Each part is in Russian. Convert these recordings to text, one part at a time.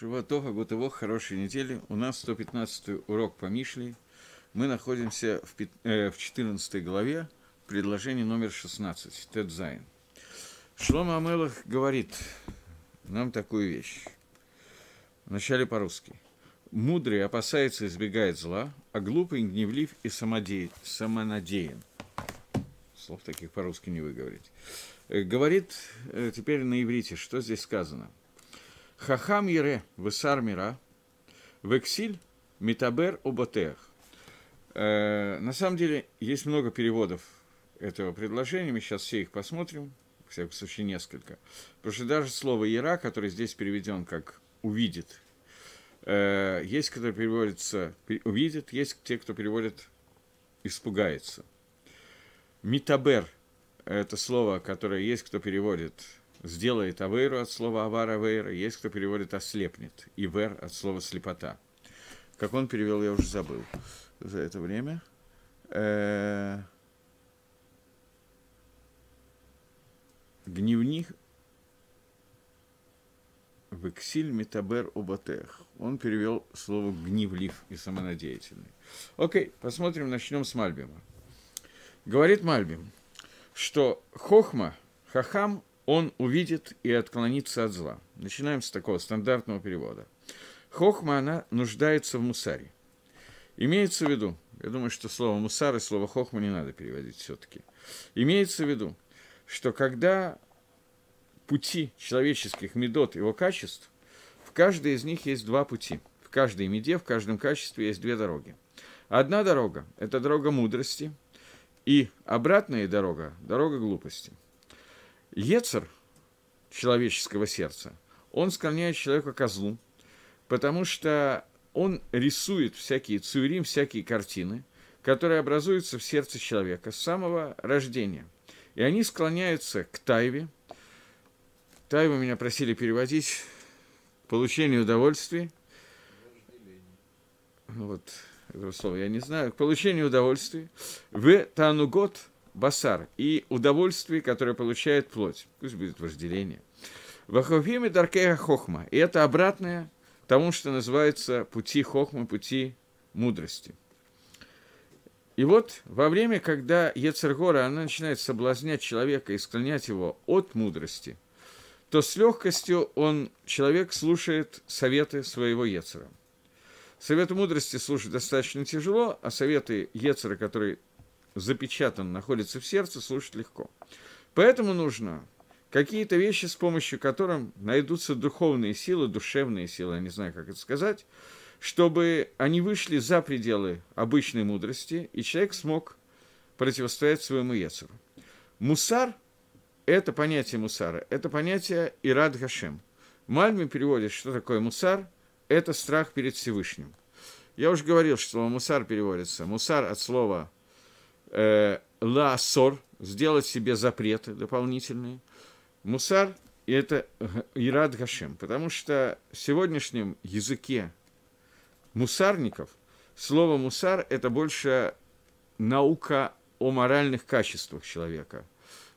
Шиватова, Гутово, хорошей недели. У нас 115 урок по Мишле. Мы находимся в, э, в 14 главе, предложение номер 16, Тедзайн. Шлома Амелах говорит нам такую вещь. Вначале по-русски. Мудрый опасается и избегает зла, а глупый гневлив и самодеян, самонадеян. Слов таких по-русски не выговорить. Э, говорит э, теперь на иврите, что здесь сказано – Хахам Ере Весар Мира, Вексиль Митабер Оботеах. На самом деле есть много переводов этого предложения, мы сейчас все их посмотрим, в всяком случае несколько. Потому что даже слово «яра», которое здесь переведен как «увидит», э, есть, которые переводится «увидит», есть те, кто переводит «испугается». «Митабер» – это слово, которое есть, кто переводит – сделает авейру от слова авар, авейра, есть кто переводит ослепнет, и вер от слова слепота. Как он перевел, я уже забыл за это время. Э, Гневник вексиль метабер обатех. Он перевел слово гневлив и самонадеятельный. Окей, посмотрим, начнем с Мальбима. Говорит Мальбим, что хохма, хахам он увидит и отклонится от зла. Начинаем с такого стандартного перевода. Хохма, она нуждается в мусаре. Имеется в виду, я думаю, что слово мусар и слово хохма не надо переводить все-таки. Имеется в виду, что когда пути человеческих медот, его качеств, в каждой из них есть два пути. В каждой меде, в каждом качестве есть две дороги. Одна дорога – это дорога мудрости, и обратная дорога – дорога глупости – Ецер человеческого сердца, он склоняет человека козлу, потому что он рисует всякие цурим, всякие картины, которые образуются в сердце человека с самого рождения. И они склоняются к тайве. Тайву меня просили переводить получение удовольствия. Вот, это слово я не знаю. получение удовольствия. В Танугот басар, и удовольствие, которое получает плоть. Пусть будет вожделение. Вахофиме даркея хохма. И это обратное тому, что называется пути хохма, пути мудрости. И вот во время, когда Ецергора, она начинает соблазнять человека и склонять его от мудрости, то с легкостью он, человек, слушает советы своего Ецера. Советы мудрости слушать достаточно тяжело, а советы Ецера, которые запечатан, находится в сердце, слушать легко. Поэтому нужно какие-то вещи, с помощью которых найдутся духовные силы, душевные силы, я не знаю, как это сказать, чтобы они вышли за пределы обычной мудрости, и человек смог противостоять своему Ецеру. Мусар – это понятие мусара, это понятие Ирад Гашем. Мальми переводит, что такое мусар – это страх перед Всевышним. Я уже говорил, что слово мусар переводится. Мусар от слова э, сделать себе запреты дополнительные. Мусар – это Ирад Гашем, потому что в сегодняшнем языке мусарников слово «мусар» – это больше наука о моральных качествах человека.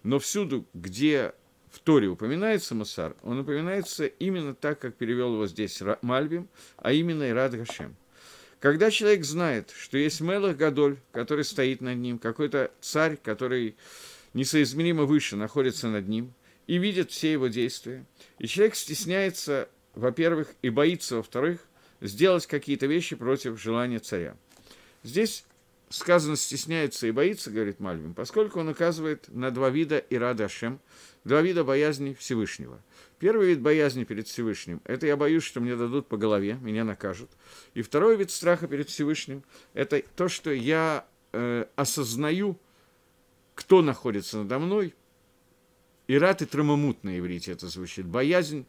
Но всюду, где в Торе упоминается мусар, он упоминается именно так, как перевел его здесь Мальбим, а именно Ирад Гашем – когда человек знает, что есть Мелах Гадоль, который стоит над ним, какой-то царь, который несоизмеримо выше находится над ним, и видит все его действия, и человек стесняется, во-первых, и боится, во-вторых, сделать какие-то вещи против желания царя. Здесь сказано «стесняется и боится», говорит Мальвин, поскольку он указывает на два вида Ирада Ашем, Два вида боязни Всевышнего. Первый вид боязни перед Всевышним – это я боюсь, что мне дадут по голове, меня накажут. И второй вид страха перед Всевышним – это то, что я э, осознаю, кто находится надо мной. и рад и трамамут на иврите это звучит. Боязнь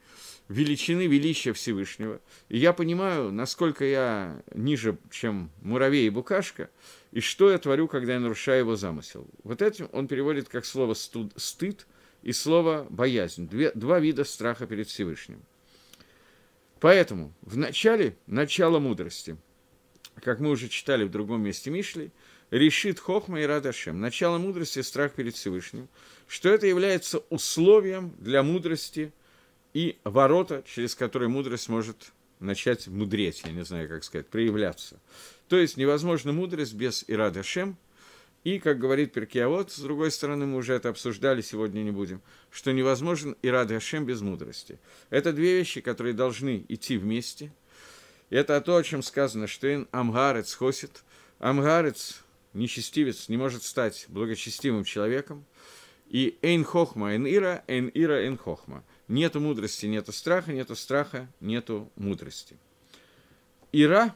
величины величия Всевышнего. И я понимаю, насколько я ниже, чем муравей и букашка, и что я творю, когда я нарушаю его замысел. Вот этим он переводит как слово «стыд», и слово «боязнь». Две, два вида страха перед Всевышним. Поэтому в начале – начало мудрости. Как мы уже читали в другом месте Мишли, решит Хохма и Радашем. Начало мудрости – страх перед Всевышним, что это является условием для мудрости и ворота, через которые мудрость может начать мудреть, я не знаю, как сказать, проявляться. То есть невозможно мудрость без Ирадашем – и, как говорит Перкиавод, с другой стороны, мы уже это обсуждали, сегодня не будем, что невозможен и рад Ашем без мудрости. Это две вещи, которые должны идти вместе. Это то, о чем сказано, что ин амгарец хосит. Амгарец, нечестивец, не может стать благочестивым человеком. И эйн хохма, эйн ира, эйн ира, эйн хохма. Нету мудрости, нету страха, нету страха, нету мудрости. Ира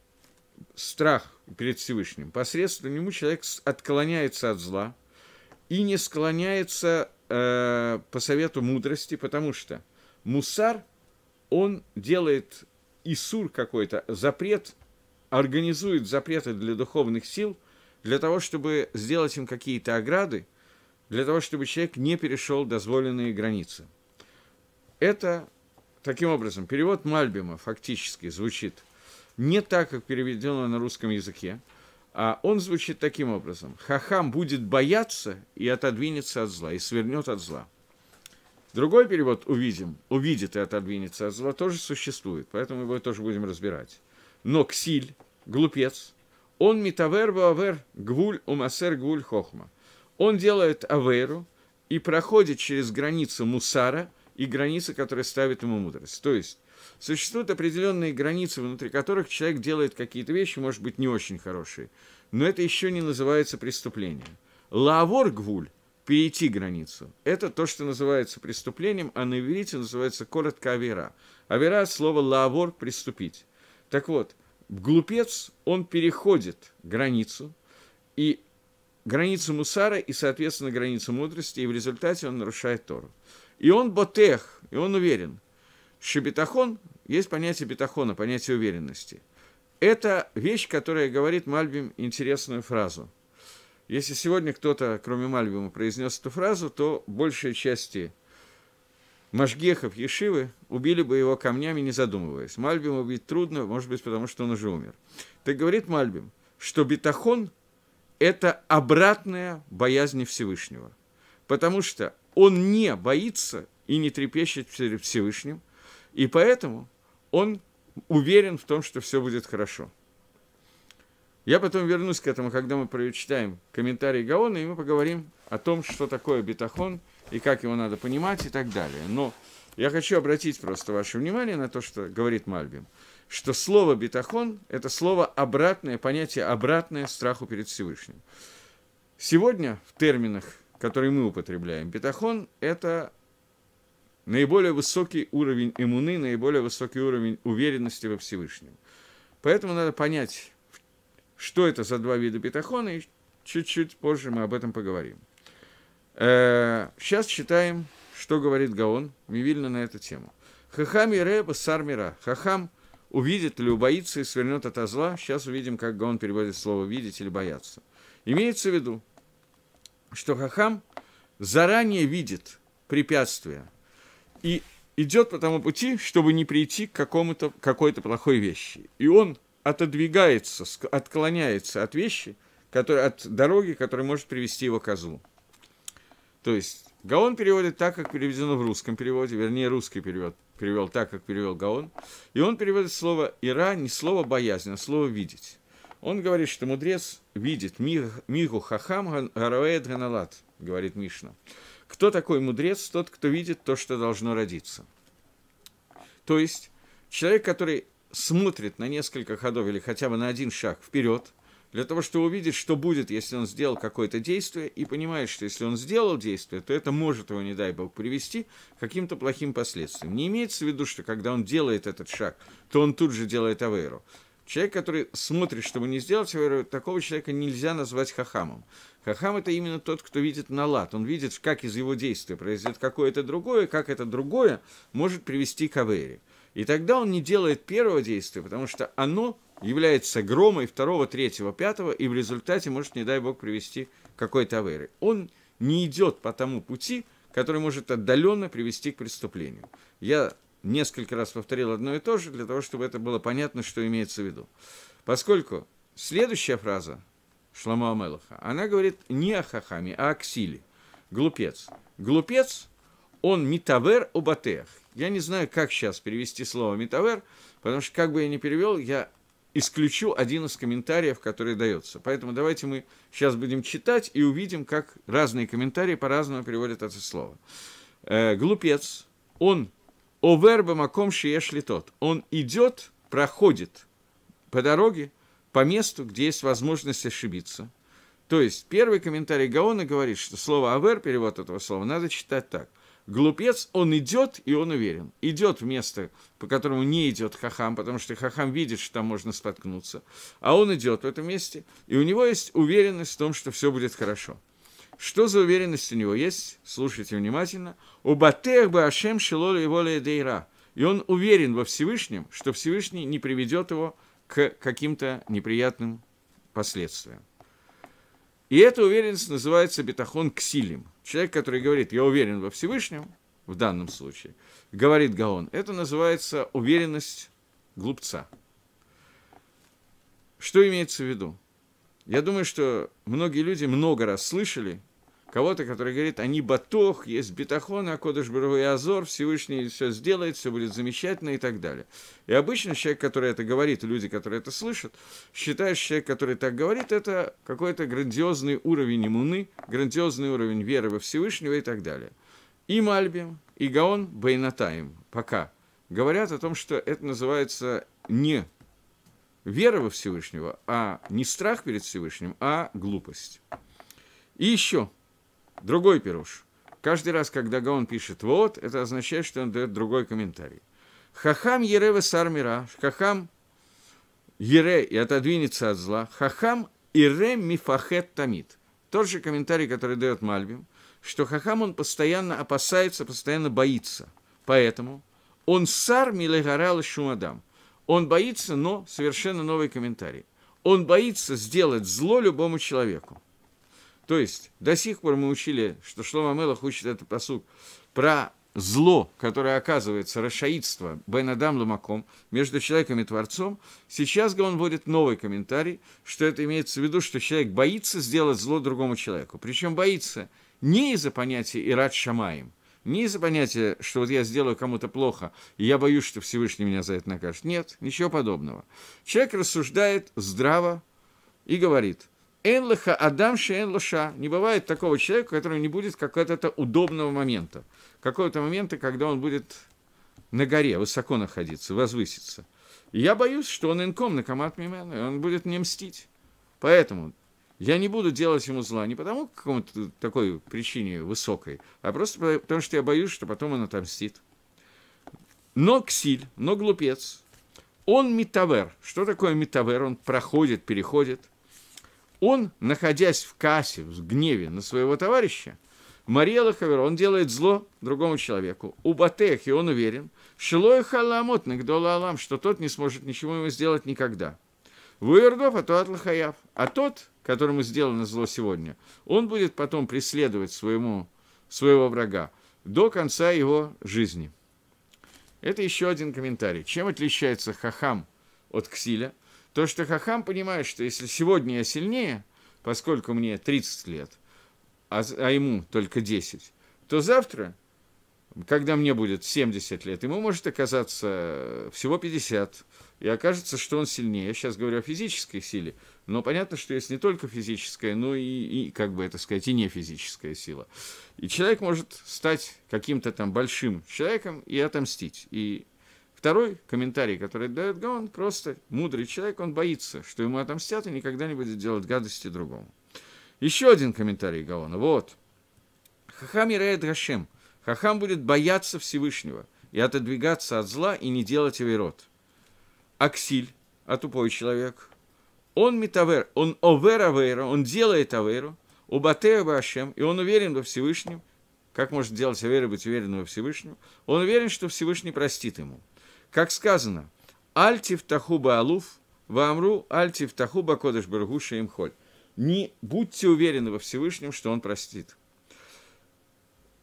– страх, перед Всевышним. Посредством нему человек отклоняется от зла и не склоняется э, по совету мудрости, потому что мусар, он делает исур какой-то, запрет, организует запреты для духовных сил, для того, чтобы сделать им какие-то ограды, для того, чтобы человек не перешел дозволенные границы. Это, таким образом, перевод Мальбима фактически звучит не так, как переведено на русском языке. А он звучит таким образом. Хахам будет бояться и отодвинется от зла, и свернет от зла. Другой перевод «увидим», «увидит и отодвинется от зла» тоже существует, поэтому его тоже будем разбирать. Но ксиль, глупец, он метавер вавер гвуль умасер гвуль хохма. Он делает аверу и проходит через границу мусара и границы, которые ставит ему мудрость. То есть Существуют определенные границы, внутри которых человек делает какие-то вещи, может быть, не очень хорошие, но это еще не называется преступлением. Лавор гвуль – перейти границу. Это то, что называется преступлением, а на иврите называется коротко авера. Авера – слово лавор – преступить. Так вот, глупец, он переходит границу, и границу мусара и, соответственно, границу мудрости, и в результате он нарушает Тору. И он ботех, и он уверен – что бетахон, есть понятие бетахона, понятие уверенности. Это вещь, которая говорит Мальбим интересную фразу. Если сегодня кто-то, кроме Мальбима, произнес эту фразу, то большая части Машгехов Ешивы убили бы его камнями, не задумываясь. Мальбим убить трудно, может быть, потому что он уже умер. Так говорит Мальбим, что бетахон – это обратная боязнь Всевышнего. Потому что он не боится и не трепещет перед Всевышним, и поэтому он уверен в том, что все будет хорошо. Я потом вернусь к этому, когда мы прочитаем комментарий Гаона, и мы поговорим о том, что такое бетахон и как его надо понимать и так далее. Но я хочу обратить просто ваше внимание на то, что говорит Мальбим, что слово бетахон – это слово обратное, понятие обратное страху перед Всевышним. Сегодня в терминах, которые мы употребляем, бетахон – это наиболее высокий уровень иммуны, наиболее высокий уровень уверенности во Всевышнем. Поэтому надо понять, что это за два вида бетахона, и чуть-чуть позже мы об этом поговорим. Э, сейчас читаем, что говорит Гаон Мивильна на эту тему. Хахам и Реба Сармира. Хахам увидит или убоится и свернет от зла. Сейчас увидим, как Гаон переводит слово «видеть» или «бояться». Имеется в виду, что Хахам заранее видит препятствия и идет по тому пути, чтобы не прийти к какому-то, какой-то плохой вещи. И он отодвигается, отклоняется от вещи, который, от дороги, которая может привести его к козлу. То есть Гаон переводит так, как переведено в русском переводе, вернее, русский перевод перевел так, как перевел Гаон. И он переводит слово «ира» не слово «боязнь», а слово «видеть». Он говорит, что мудрец видит «мигу хахам гарауэд ганалат», говорит Мишна. Кто такой мудрец? Тот, кто видит то, что должно родиться. То есть человек, который смотрит на несколько ходов или хотя бы на один шаг вперед, для того, чтобы увидеть, что будет, если он сделал какое-то действие, и понимает, что если он сделал действие, то это может его, не дай бог, привести к каким-то плохим последствиям. Не имеется в виду, что когда он делает этот шаг, то он тут же делает аверу. Человек, который смотрит, чтобы не сделать, такого человека нельзя назвать хахамом. Хахам – это именно тот, кто видит налад. Он видит, как из его действия произойдет какое-то другое, как это другое может привести к авере. И тогда он не делает первого действия, потому что оно является громой второго, третьего, пятого, и в результате может, не дай бог, привести к какой-то авере. Он не идет по тому пути, который может отдаленно привести к преступлению. Я несколько раз повторил одно и то же, для того, чтобы это было понятно, что имеется в виду. Поскольку следующая фраза Шламу Амелаха, она говорит не о хахаме, а о ксиле. Глупец. Глупец, он метавер об Я не знаю, как сейчас перевести слово метавер, потому что как бы я ни перевел, я исключу один из комментариев, который дается. Поэтому давайте мы сейчас будем читать и увидим, как разные комментарии по-разному переводят это слово. Э, глупец, он Овер бамаком шиеш тот. Он идет, проходит по дороге, по месту, где есть возможность ошибиться. То есть первый комментарий Гаона говорит, что слово «авер», перевод этого слова, надо читать так. Глупец, он идет, и он уверен. Идет в место, по которому не идет хахам, потому что хахам видит, что там можно споткнуться. А он идет в этом месте, и у него есть уверенность в том, что все будет хорошо. Что за уверенность у него есть? Слушайте внимательно. У Батех шилоли Шилола его Дейра. И он уверен во Всевышнем, что Всевышний не приведет его к каким-то неприятным последствиям. И эта уверенность называется бетахон ксилим. Человек, который говорит, я уверен во Всевышнем, в данном случае, говорит Гаон, это называется уверенность глупца. Что имеется в виду? Я думаю, что многие люди много раз слышали кого-то, который говорит, они батох, есть бетахон, а кодыш и Азор, Всевышний все сделает, все будет замечательно и так далее. И обычно человек, который это говорит, люди, которые это слышат, считают, что человек, который так говорит, это какой-то грандиозный уровень иммуны, грандиозный уровень веры во Всевышнего и так далее. И Мальбим, и Гаон Байнатаем пока говорят о том, что это называется не вера во Всевышнего, а не страх перед Всевышним, а глупость. И еще – Другой пируш. Каждый раз, когда Гаон пишет «вот», это означает, что он дает другой комментарий. Хахам Ерева Сармира, Хахам Ере и отодвинется от зла, Хахам Ире Мифахет тамит. Тот же комментарий, который дает Мальбим, что Хахам он постоянно опасается, постоянно боится. Поэтому он сар милегарал шумадам. Он боится, но совершенно новый комментарий. Он боится сделать зло любому человеку. То есть до сих пор мы учили, что Шлома Мелах учит этот посуд про зло, которое оказывается расшаидство Бенадам Лумаком между человеком и Творцом, сейчас он вводит новый комментарий, что это имеется в виду, что человек боится сделать зло другому человеку. Причем боится не из-за понятия ирад шамаем», не из-за понятия, что вот я сделаю кому-то плохо, и я боюсь, что Всевышний меня за это накажет. Нет, ничего подобного. Человек рассуждает здраво и говорит – Энлаха Адам Шенлаша. Не бывает такого человека, у которого не будет какого-то удобного момента. Какого-то момента, когда он будет на горе, высоко находиться, возвыситься. И я боюсь, что он инком на комат мимен, и он будет мне мстить. Поэтому я не буду делать ему зла не потому к какому-то такой причине высокой, а просто потому, что я боюсь, что потом он отомстит. Но ксиль, но глупец, он метавер. Что такое метавер? Он проходит, переходит – он, находясь в кассе, в гневе на своего товарища, Мариэла Хавер, он делает зло другому человеку. У Батехи он уверен, Шилой Халамотник Долалам, что тот не сможет ничего ему сделать никогда. Вуэрдов, а то Атлахаяв. А тот, которому сделано зло сегодня, он будет потом преследовать своему, своего врага до конца его жизни. Это еще один комментарий. Чем отличается хахам от ксиля – то, что Хахам понимает, что если сегодня я сильнее, поскольку мне 30 лет, а, а ему только 10, то завтра, когда мне будет 70 лет, ему может оказаться э, всего 50, и окажется, что он сильнее. Я сейчас говорю о физической силе, но понятно, что есть не только физическая, но и, и как бы это сказать, и не физическая сила. И человек может стать каким-то там большим человеком и отомстить. И Второй комментарий, который дает Гаон, просто мудрый человек, он боится, что ему отомстят и никогда не будет делать гадости другому. Еще один комментарий Гаона, вот. Хахам Ирает Гашем. Хахам будет бояться Всевышнего и отодвигаться от зла и не делать авирот. Аксиль, а тупой человек, он метавер, он овер авейра, он делает аверу, убатея Батея Башем, и он уверен во Всевышнем, как может делать авера быть уверенным во Всевышнем, он уверен, что Всевышний простит ему – как сказано, «Альтив тахуба алуф, вамру альтив тахуба кодыш баргуша им холь». Не будьте уверены во Всевышнем, что Он простит.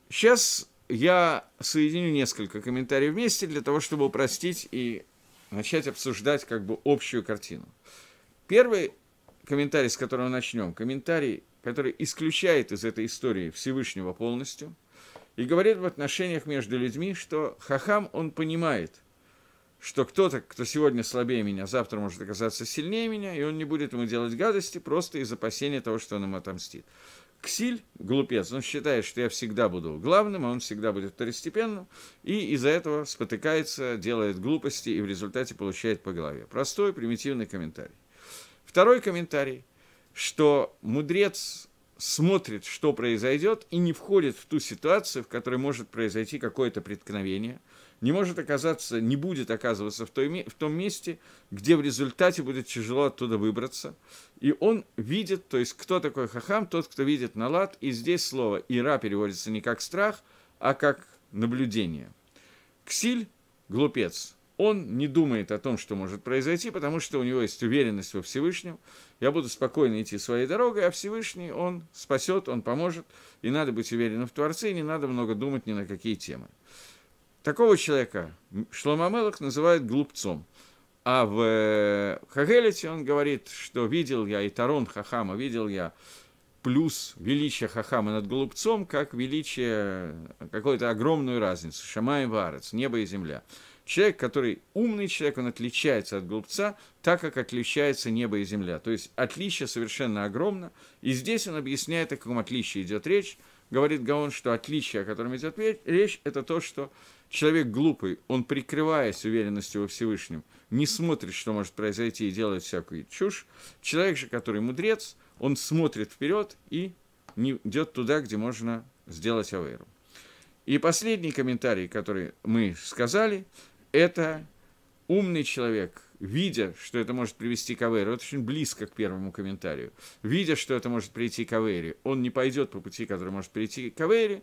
Сейчас я соединю несколько комментариев вместе для того, чтобы упростить и начать обсуждать как бы общую картину. Первый комментарий, с которого начнем, комментарий, который исключает из этой истории Всевышнего полностью и говорит в отношениях между людьми, что Хахам, он понимает – что кто-то, кто сегодня слабее меня, завтра может оказаться сильнее меня, и он не будет ему делать гадости просто из опасения того, что он ему отомстит. Ксиль, глупец, он считает, что я всегда буду главным, а он всегда будет второстепенным, и из-за этого спотыкается, делает глупости и в результате получает по голове. Простой, примитивный комментарий. Второй комментарий, что мудрец смотрит, что произойдет, и не входит в ту ситуацию, в которой может произойти какое-то преткновение – не может оказаться, не будет оказываться в, той, в том месте, где в результате будет тяжело оттуда выбраться. И он видит, то есть кто такой хахам, тот, кто видит налад, и здесь слово «ира» переводится не как страх, а как наблюдение. Ксиль – глупец, он не думает о том, что может произойти, потому что у него есть уверенность во Всевышнем. Я буду спокойно идти своей дорогой, а Всевышний, он спасет, он поможет. И надо быть уверенным в Творце, и не надо много думать ни на какие темы. Такого человека Шломамелах называют глупцом. А в э, Хагелите он говорит, что видел я и Тарон Хахама, видел я плюс величие Хахама над глупцом, как величие, какую-то огромную разницу, Шамай и Варец, небо и земля. Человек, который умный человек, он отличается от глупца, так как отличается небо и земля. То есть отличие совершенно огромно. И здесь он объясняет, о каком отличии идет речь. Говорит Гаон, что отличие, о котором идет речь, это то, что человек глупый, он, прикрываясь уверенностью во Всевышнем, не смотрит, что может произойти, и делает всякую чушь. Человек же, который мудрец, он смотрит вперед и не идет туда, где можно сделать авейру. И последний комментарий, который мы сказали, это умный человек, видя, что это может привести к Авере, вот очень близко к первому комментарию, видя, что это может прийти к Авере, он не пойдет по пути, который может прийти к Авере,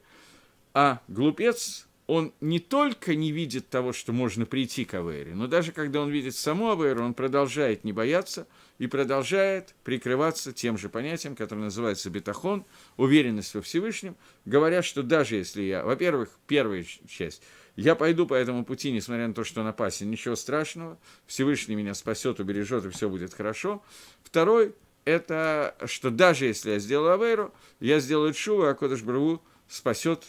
а глупец, он не только не видит того, что можно прийти к Авере, но даже когда он видит саму Аверу, он продолжает не бояться и продолжает прикрываться тем же понятием, которое называется бетахон, уверенность во Всевышнем, говоря, что даже если я, во-первых, первая часть – я пойду по этому пути, несмотря на то, что на пасе ничего страшного. Всевышний меня спасет, убережет, и все будет хорошо. Второй – это что даже если я сделаю Аверу, я сделаю Чуву, а Кодыш Браву спасет,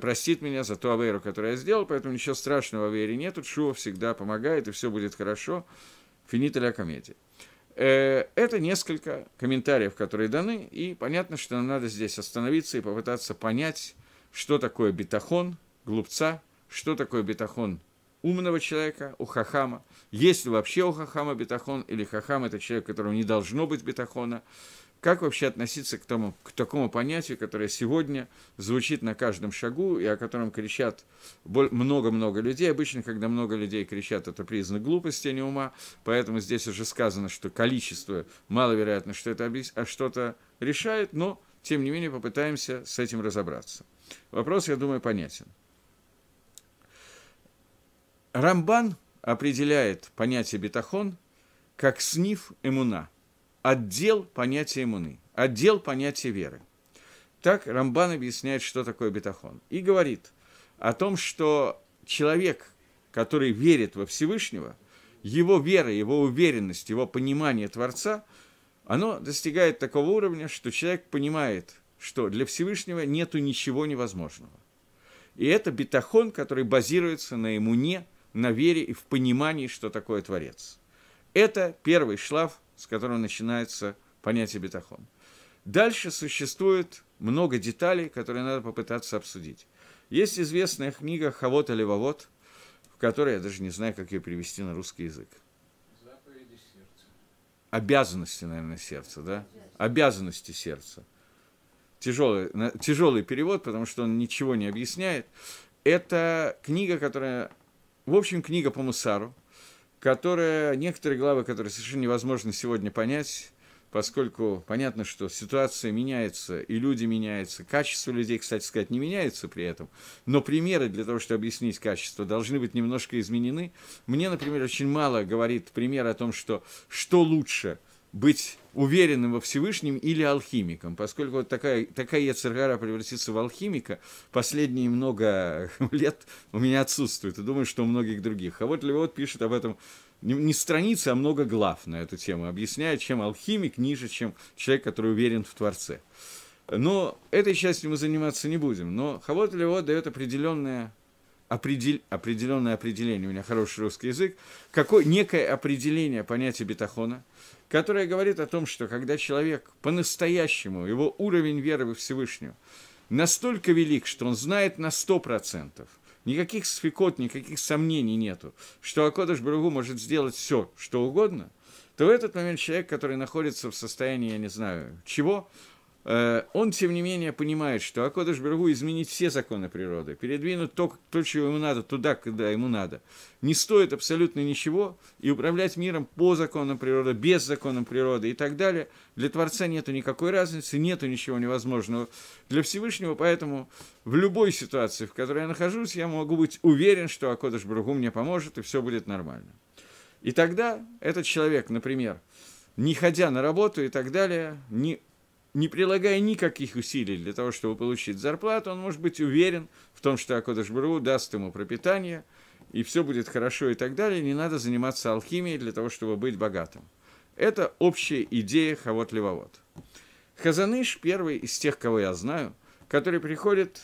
простит меня за ту Аверу, которую я сделал, поэтому ничего страшного в Авере нет, Чува всегда помогает, и все будет хорошо. Финита ля комедия. Э, это несколько комментариев, которые даны, и понятно, что нам надо здесь остановиться и попытаться понять, что такое бетахон – глупца, что такое бетахон умного человека, у хахама, есть ли вообще у хахама бетахон, или хахам – это человек, которому не должно быть бетахона, как вообще относиться к, тому, к такому понятию, которое сегодня звучит на каждом шагу и о котором кричат много-много людей. Обычно, когда много людей кричат, это признак глупости, а не ума. Поэтому здесь уже сказано, что количество маловероятно, что это а что-то решает, но, тем не менее, попытаемся с этим разобраться. Вопрос, я думаю, понятен. Рамбан определяет понятие бетахон как сниф эмуна, отдел понятия эмуны, отдел понятия веры. Так Рамбан объясняет, что такое бетахон, и говорит о том, что человек, который верит во Всевышнего, его вера, его уверенность, его понимание Творца, оно достигает такого уровня, что человек понимает, что для Всевышнего нету ничего невозможного. И это бетахон, который базируется на иммуне – на вере и в понимании, что такое Творец. Это первый шлаф, с которого начинается понятие бетахон. Дальше существует много деталей, которые надо попытаться обсудить. Есть известная книга «Хавот или Вавот», в которой я даже не знаю, как ее перевести на русский язык. Заповеди сердца. Обязанности, наверное, сердца, да? Обязанности сердца. Тяжелый, тяжелый перевод, потому что он ничего не объясняет. Это книга, которая в общем, книга по Мусару, которая, некоторые главы, которые совершенно невозможно сегодня понять, поскольку понятно, что ситуация меняется, и люди меняются, качество людей, кстати сказать, не меняется при этом, но примеры для того, чтобы объяснить качество, должны быть немножко изменены. Мне, например, очень мало говорит пример о том, что что лучше быть уверенным во Всевышнем или алхимиком, поскольку вот такая, такая яцергара превратится в алхимика последние много лет у меня отсутствует, и думаю, что у многих других. А вот Левот пишет об этом не страницы, а много глав на эту тему, объясняет, чем алхимик ниже, чем человек, который уверен в Творце. Но этой частью мы заниматься не будем. Но Хавот Левот дает определенное определ, определенное определение, у меня хороший русский язык, какое, некое определение понятия бетахона, которое говорит о том, что когда человек по-настоящему, его уровень веры во Всевышнего настолько велик, что он знает на 100%, никаких сфикот, никаких сомнений нету, что Акодыш Бругу может сделать все, что угодно, то в этот момент человек, который находится в состоянии, я не знаю, чего, Э, он, тем не менее, понимает, что Акодыш Бергу изменить все законы природы, передвинуть то, то, чего ему надо, туда, куда ему надо, не стоит абсолютно ничего, и управлять миром по законам природы, без законов природы и так далее, для Творца нету никакой разницы, нету ничего невозможного для Всевышнего, поэтому в любой ситуации, в которой я нахожусь, я могу быть уверен, что Акодыш Бергу мне поможет, и все будет нормально. И тогда этот человек, например, не ходя на работу и так далее, не не прилагая никаких усилий для того, чтобы получить зарплату, он может быть уверен в том, что Акодашбру даст ему пропитание, и все будет хорошо и так далее, не надо заниматься алхимией для того, чтобы быть богатым. Это общая идея Хавот-Левовод. Хазаныш – первый из тех, кого я знаю, который приходит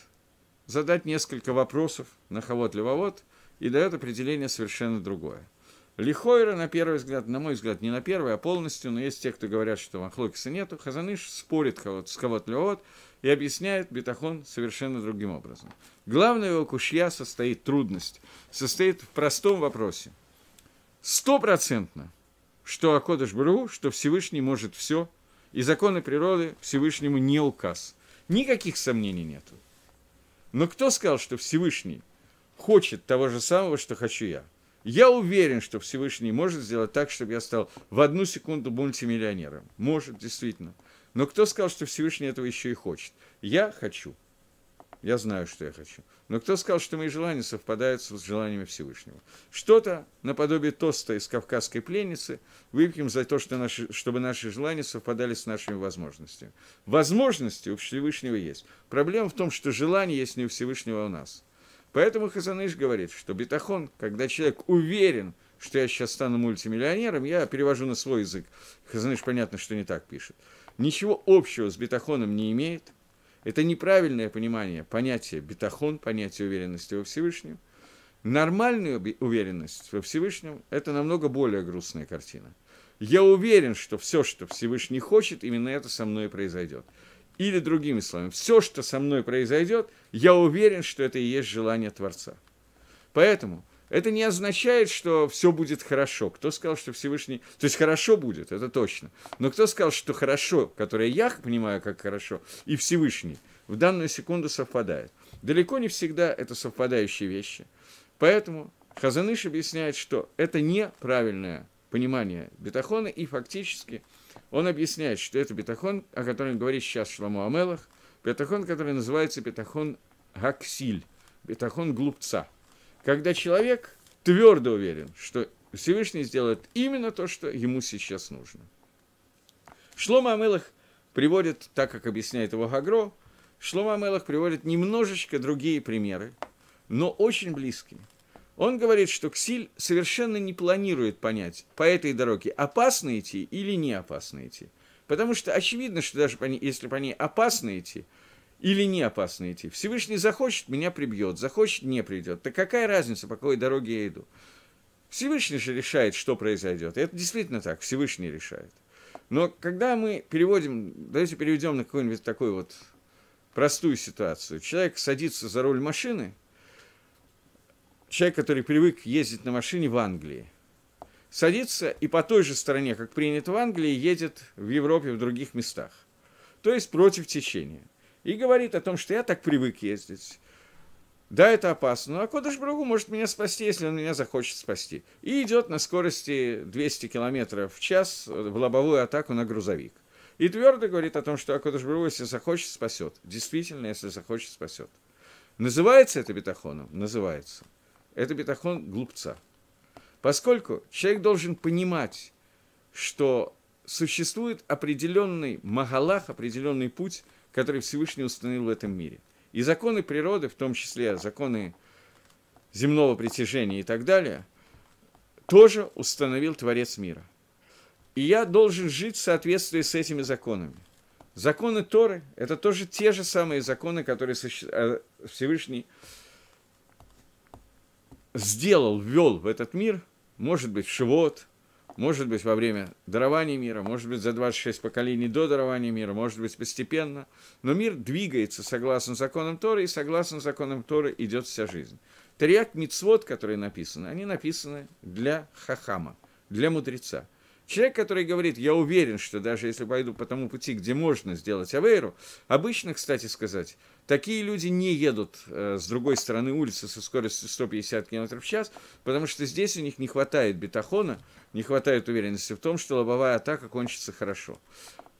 задать несколько вопросов на Хавот-Левовод и дает определение совершенно другое – Лихойра, на первый взгляд, на мой взгляд, не на первый, а полностью, но есть те, кто говорят, что Махлокиса нету. Хазаныш спорит кого с кого-то Леот и объясняет Бетахон совершенно другим образом. Главное его кушья состоит, трудность, состоит в простом вопросе. Стопроцентно, что Акодыш Бру, что Всевышний может все, и законы природы Всевышнему не указ. Никаких сомнений нету. Но кто сказал, что Всевышний хочет того же самого, что хочу я? Я уверен, что Всевышний может сделать так, чтобы я стал в одну секунду мультимиллионером. Может, действительно. Но кто сказал, что Всевышний этого еще и хочет? Я хочу. Я знаю, что я хочу. Но кто сказал, что мои желания совпадают с желаниями Всевышнего? Что-то наподобие тоста из кавказской пленницы выпьем за то, что наши, чтобы наши желания совпадали с нашими возможностями. Возможности у Всевышнего есть. Проблема в том, что желание есть не у Всевышнего, а у нас – Поэтому Хазаныш говорит, что бетахон, когда человек уверен, что я сейчас стану мультимиллионером, я перевожу на свой язык. Хазаныш, понятно, что не так пишет. Ничего общего с бетахоном не имеет. Это неправильное понимание понятия бетахон, понятия уверенности во Всевышнем. Нормальную уверенность во Всевышнем – это намного более грустная картина. Я уверен, что все, что Всевышний хочет, именно это со мной произойдет. Или другими словами, все, что со мной произойдет, я уверен, что это и есть желание Творца. Поэтому это не означает, что все будет хорошо. Кто сказал, что Всевышний... То есть хорошо будет, это точно. Но кто сказал, что хорошо, которое я понимаю как хорошо, и Всевышний, в данную секунду совпадает. Далеко не всегда это совпадающие вещи. Поэтому Хазаныш объясняет, что это неправильное понимание бетахона и фактически – он объясняет, что это бетахон, о котором говорит сейчас Шламу Амелах, бетахон, который называется бетахон Гаксиль, бетахон глупца. Когда человек твердо уверен, что Всевышний сделает именно то, что ему сейчас нужно. Шлома Амелах приводит, так как объясняет его Гагро, Шлома Амелах приводит немножечко другие примеры, но очень близкие. Он говорит, что Ксиль совершенно не планирует понять, по этой дороге опасно идти или не опасно идти. Потому что очевидно, что даже если по ней опасно идти или не опасно идти, Всевышний захочет, меня прибьет, захочет, не придет. Так какая разница, по какой дороге я иду? Всевышний же решает, что произойдет. И это действительно так, Всевышний решает. Но когда мы переводим, давайте переведем на какую-нибудь такую вот простую ситуацию. Человек садится за руль машины – человек, который привык ездить на машине в Англии, садится и по той же стороне, как принято в Англии, едет в Европе, в других местах. То есть против течения. И говорит о том, что я так привык ездить. Да, это опасно, но ну, Акодыш Бругу может меня спасти, если он меня захочет спасти. И идет на скорости 200 км в час в лобовую атаку на грузовик. И твердо говорит о том, что Акодыш Бругу, если захочет, спасет. Действительно, если захочет, спасет. Называется это бетахоном? Называется это бетахон глупца. Поскольку человек должен понимать, что существует определенный магалах, определенный путь, который Всевышний установил в этом мире. И законы природы, в том числе законы земного притяжения и так далее, тоже установил Творец мира. И я должен жить в соответствии с этими законами. Законы Торы – это тоже те же самые законы, которые э, Всевышний сделал, ввел в этот мир, может быть, Шивот, может быть, во время дарования мира, может быть, за 26 поколений до дарования мира, может быть, постепенно, но мир двигается согласно законам Торы, и согласно законам Торы идет вся жизнь. Тарьяк Мицвод, которые написаны, они написаны для хахама, для мудреца. Человек, который говорит, я уверен, что даже если пойду по тому пути, где можно сделать авейру, обычно, кстати сказать, такие люди не едут э, с другой стороны улицы со скоростью 150 км в час, потому что здесь у них не хватает бетахона, не хватает уверенности в том, что лобовая атака кончится хорошо.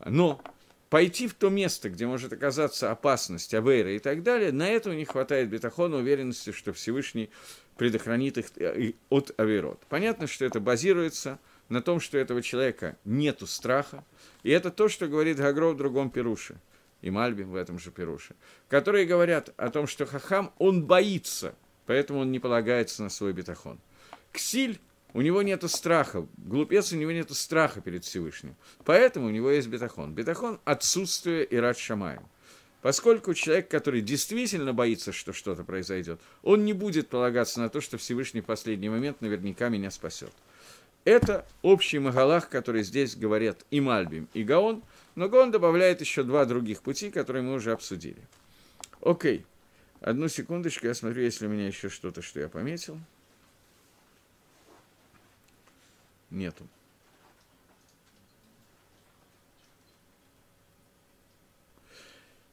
Но пойти в то место, где может оказаться опасность, авейра и так далее, на это у них хватает бетахона, уверенности, что Всевышний предохранит их э, от авейрот. Понятно, что это базируется на на том, что этого человека нету страха. И это то, что говорит Гагро в другом Перуше, и Мальби в этом же Перуше, которые говорят о том, что Хахам, он боится, поэтому он не полагается на свой бетахон. Ксиль, у него нет страха, глупец, у него нет страха перед Всевышним, поэтому у него есть бетахон. Бетахон – отсутствие Ират Шамаем. Поскольку человек, который действительно боится, что что-то произойдет, он не будет полагаться на то, что Всевышний в последний момент наверняка меня спасет. Это общий магалах, который здесь говорят и Мальбим, и Гаон, но Гаон добавляет еще два других пути, которые мы уже обсудили. Окей, одну секундочку, я смотрю, есть ли у меня еще что-то, что я пометил. Нету.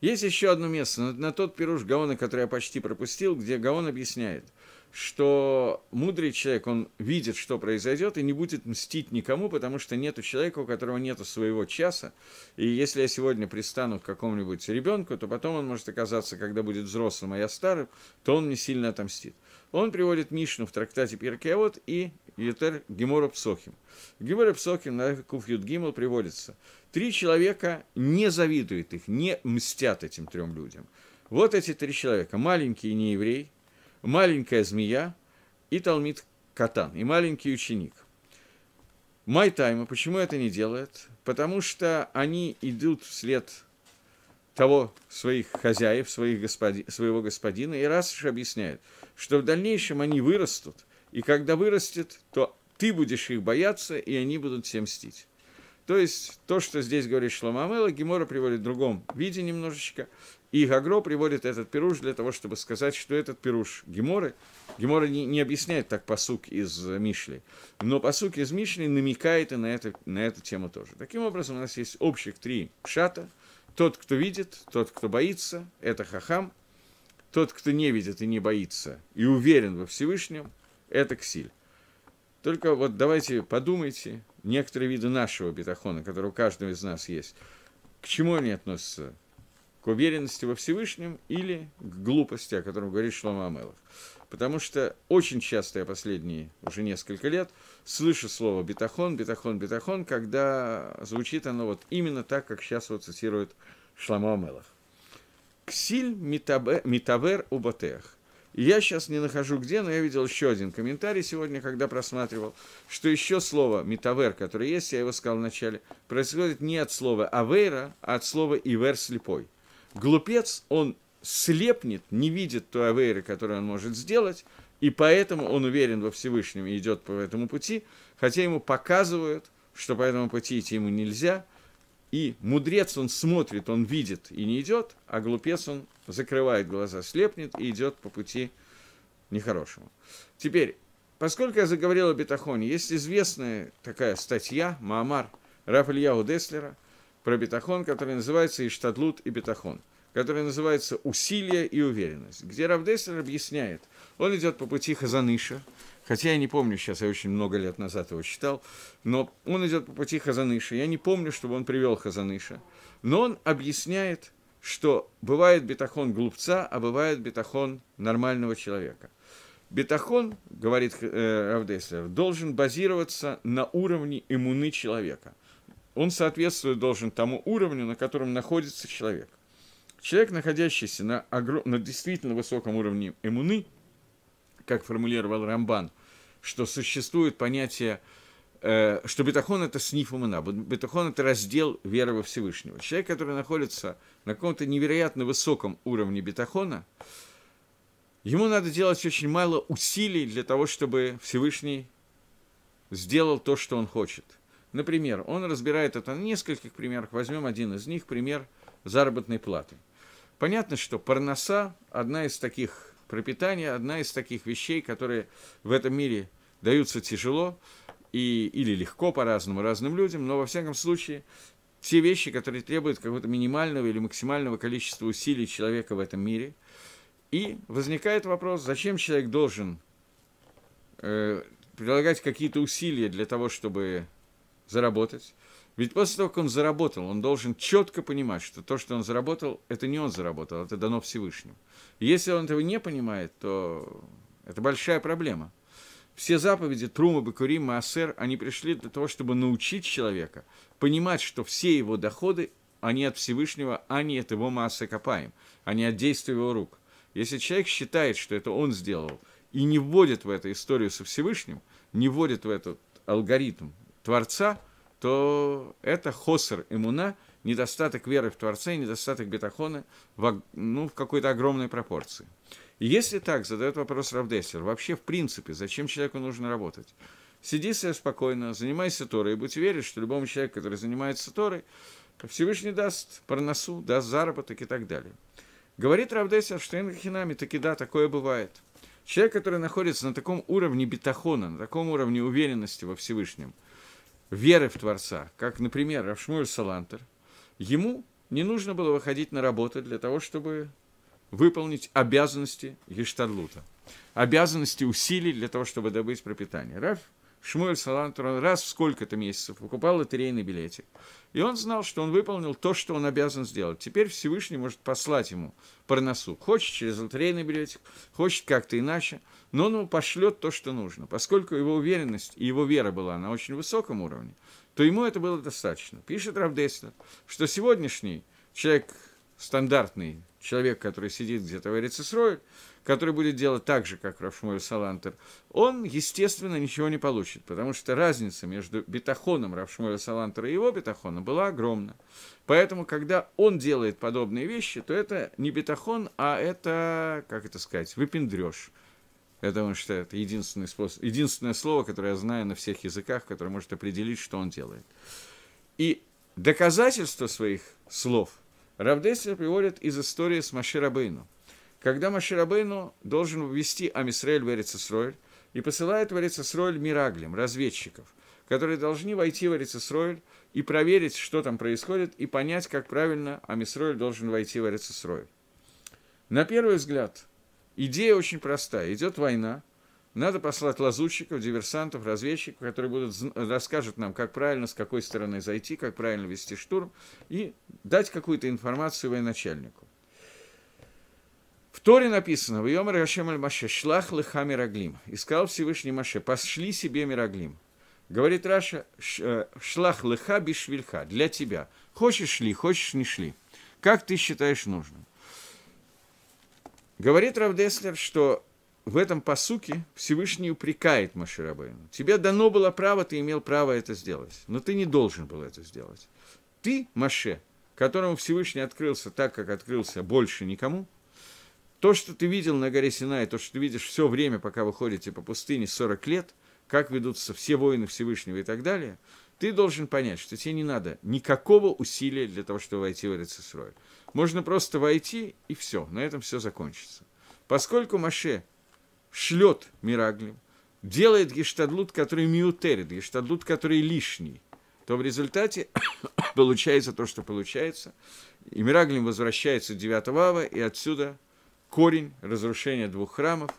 Есть еще одно место, на, на тот пируш Гаона, который я почти пропустил, где Гаон объясняет – что мудрый человек, он видит, что произойдет, и не будет мстить никому, потому что нет человека, у которого нет своего часа. И если я сегодня пристану к какому-нибудь ребенку, то потом он может оказаться, когда будет взрослым, а я старым, то он не сильно отомстит. Он приводит Мишну в трактате Пиркеот и Ютер Гемора Псохим. Гемора Псохим на Куфьют Гимл приводится. Три человека не завидуют их, не мстят этим трем людям. Вот эти три человека. Маленький нееврей – маленькая змея и Талмит Катан, и маленький ученик. Майтайма почему это не делает? Потому что они идут вслед того своих хозяев, своих господи, своего господина, и раз уж объясняет, что в дальнейшем они вырастут, и когда вырастет, то ты будешь их бояться, и они будут всем мстить. То есть то, что здесь говорит Шломамела, Гемора приводит в другом виде немножечко, и Гагро приводит этот пируш для того, чтобы сказать, что этот пируш Геморы. Гемора не, не объясняет так посук из Мишли, но посук из Мишли намекает и на, это, на эту тему тоже. Таким образом, у нас есть общих три шата. Тот, кто видит, тот, кто боится, это хахам. Тот, кто не видит и не боится, и уверен во Всевышнем, это ксиль. Только вот давайте подумайте, некоторые виды нашего бетахона, который у каждого из нас есть, к чему они относятся? К уверенности во Всевышнем или к глупости, о котором говорит Шлома Амелах? Потому что очень часто я последние уже несколько лет слышу слово «бетахон», «бетахон», «бетахон», когда звучит оно вот именно так, как сейчас вот цитирует Шлома Амелах. «Ксиль митабер убатех» Я сейчас не нахожу где, но я видел еще один комментарий сегодня, когда просматривал, что еще слово «метавер», которое есть, я его сказал вначале, происходит не от слова авера, а от слова «ивер» – «слепой». Глупец, он слепнет, не видит той авейры, которую он может сделать, и поэтому он уверен во Всевышнем и идет по этому пути, хотя ему показывают, что по этому пути идти ему нельзя – и мудрец, он смотрит, он видит и не идет, а глупец, он закрывает глаза, слепнет и идет по пути нехорошему. Теперь, поскольку я заговорил о Бетахоне, есть известная такая статья Маамар Рафальяу Деслера про Бетахон, который называется «Иштадлут и Бетахон», который называется «Усилие и уверенность», где Раф Деслер объясняет, он идет по пути Хазаныша, хотя я не помню сейчас, я очень много лет назад его читал, но он идет по пути Хазаныша. Я не помню, чтобы он привел Хазаныша, но он объясняет, что бывает бетахон глупца, а бывает бетахон нормального человека. Бетахон, говорит э, Равдеслер, должен базироваться на уровне иммуны человека. Он соответствует должен тому уровню, на котором находится человек. Человек, находящийся на, огром... на действительно высоком уровне иммуны – как формулировал Рамбан, что существует понятие, э, что бетахон – это сниф умына, бетахон – это раздел веры во Всевышнего. Человек, который находится на каком-то невероятно высоком уровне бетахона, ему надо делать очень мало усилий для того, чтобы Всевышний сделал то, что он хочет. Например, он разбирает это на нескольких примерах. Возьмем один из них, пример заработной платы. Понятно, что парноса – одна из таких Пропитание – одна из таких вещей, которые в этом мире даются тяжело и, или легко по-разному разным людям, но во всяком случае те вещи, которые требуют какого-то минимального или максимального количества усилий человека в этом мире. И возникает вопрос, зачем человек должен э, прилагать какие-то усилия для того, чтобы заработать – ведь после того, как он заработал, он должен четко понимать, что то, что он заработал, это не он заработал, это дано Всевышнему. И если он этого не понимает, то это большая проблема. Все заповеди Трума, Бакурим, Маасер, они пришли для того, чтобы научить человека понимать, что все его доходы, они от Всевышнего, а не от его массы копаем, а не от действия его рук. Если человек считает, что это он сделал, и не вводит в эту историю со Всевышним, не вводит в этот алгоритм Творца – то это хосер иммуна, недостаток веры в Творце, недостаток бетахона в, ну, в какой-то огромной пропорции. И если так, задает вопрос Равдессер, вообще в принципе, зачем человеку нужно работать? Сиди себе спокойно, занимайся Торой, и будь уверен, что любому человеку, который занимается Торой, Всевышний даст парносу, даст заработок и так далее. Говорит Равдессер, что Энгахинами таки да, такое бывает. Человек, который находится на таком уровне бетахона, на таком уровне уверенности во Всевышнем – веры в Творца, как, например, Равшмуэль Салантер, ему не нужно было выходить на работу для того, чтобы выполнить обязанности Ештадлута, обязанности усилий для того, чтобы добыть пропитание. Раф Шмуэль Салантер, раз в сколько-то месяцев покупал лотерейный билетик. И он знал, что он выполнил то, что он обязан сделать. Теперь Всевышний может послать ему парносу. Хочет через лотерейный билетик, хочет как-то иначе, но он ему пошлет то, что нужно. Поскольку его уверенность и его вера была на очень высоком уровне, то ему это было достаточно. Пишет Равдеслер, что сегодняшний человек стандартный, человек, который сидит где-то в Эрицесрое, который будет делать так же, как Рафшмой Салантер, он, естественно, ничего не получит, потому что разница между бетахоном Рафшмой Салантера и его бетахоном была огромна. Поэтому, когда он делает подобные вещи, то это не бетахон, а это, как это сказать, выпендреж. Это думаю, что это единственный способ, единственное слово, которое я знаю на всех языках, которое может определить, что он делает. И доказательство своих слов – Равдесер приводит из истории с Маширабейну. Когда Маширабейну должен ввести Амисрель в Эрицесройль и посылает в Эрицесройль Мираглем, разведчиков, которые должны войти в Эрицесройль и проверить, что там происходит, и понять, как правильно Амисройль должен войти в Эрицесройль. На первый взгляд, идея очень простая. Идет война, надо послать лазутчиков, диверсантов, разведчиков, которые будут, расскажут нам, как правильно, с какой стороны зайти, как правильно вести штурм, и дать какую-то информацию военачальнику. В Торе написано, в Йомар Гашем Аль Маше, шлах лыха мираглим, искал Всевышний Маше, пошли себе мираглим. Говорит Раша, э, шлах лыха бишвильха, для тебя. Хочешь шли, хочешь не шли. Как ты считаешь нужным? Говорит Равдеслер, что в этом посуке Всевышний упрекает Маширабейну. Тебе дано было право, ты имел право это сделать, но ты не должен был это сделать. Ты, Маше, которому Всевышний открылся так, как открылся больше никому, то, что ты видел на горе Синай, то, что ты видишь все время, пока вы ходите по пустыне 40 лет, как ведутся все войны Всевышнего и так далее, ты должен понять, что тебе не надо никакого усилия для того, чтобы войти в этот Сесрой. Можно просто войти, и все, на этом все закончится. Поскольку Маше шлет Мираглим, делает гештадлут, который миутерит, гештадлут, который лишний, то в результате получается то, что получается. И Мираглим возвращается 9 ава, и отсюда корень разрушения двух храмов,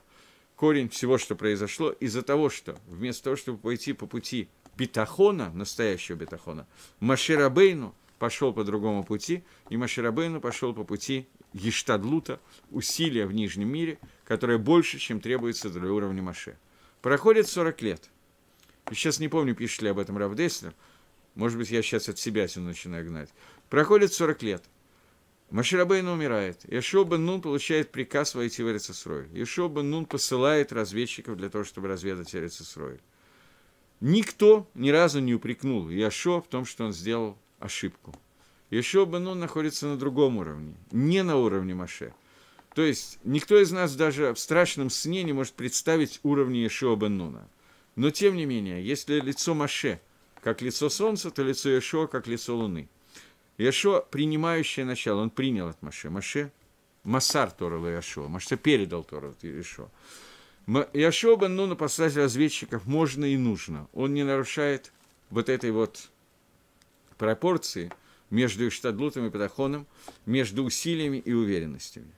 корень всего, что произошло, из-за того, что вместо того, чтобы пойти по пути Бетахона, настоящего Бетахона, Маширабейну пошел по другому пути, и Маширабейну пошел по пути Ештадлута, усилия в Нижнем мире – которая больше, чем требуется для уровня Маше. Проходит 40 лет. Я Сейчас не помню, пишет ли об этом Рав Деслер. Может быть, я сейчас от себя все начинаю гнать. Проходит 40 лет. Маширабейн умирает. Яшуа бен Нун получает приказ войти в Эрицесрой. Яшуа бен Нун посылает разведчиков для того, чтобы разведать Эрицесрой. Никто ни разу не упрекнул Яшо в том, что он сделал ошибку. Яшуа бен Нун находится на другом уровне, не на уровне Маше. То есть никто из нас даже в страшном сне не может представить уровни Иешуа бен Нуна. Но тем не менее, если лицо Маше как лицо солнца, то лицо Иешуа как лицо луны. Иешуа, принимающее начало, он принял от Маше. Маше Масар Торал Иешуа, Маше передал Торал Иешуа. Иешуа бен Нуна послать разведчиков можно и нужно. Он не нарушает вот этой вот пропорции между Иштадлутом и Патахоном, между усилиями и уверенностями.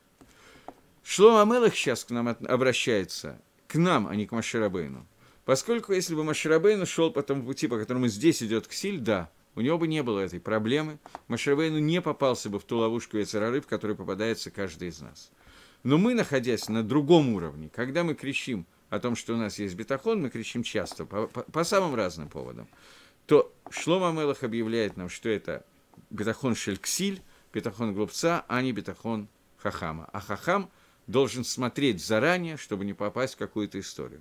Шлома Амелах сейчас к нам обращается, к нам, а не к Маширабейну. Поскольку если бы Маширабейн шел по тому пути, по которому здесь идет Ксиль, да, у него бы не было этой проблемы, Маширабейну не попался бы в ту ловушку Яцерары, в которой попадается каждый из нас. Но мы, находясь на другом уровне, когда мы кричим о том, что у нас есть бетахон, мы кричим часто, по, по, по самым разным поводам, то Шлома Мелах объявляет нам, что это бетахон Шельксиль, бетахон Глупца, а не бетахон Хахама. А Хахам – должен смотреть заранее, чтобы не попасть в какую-то историю.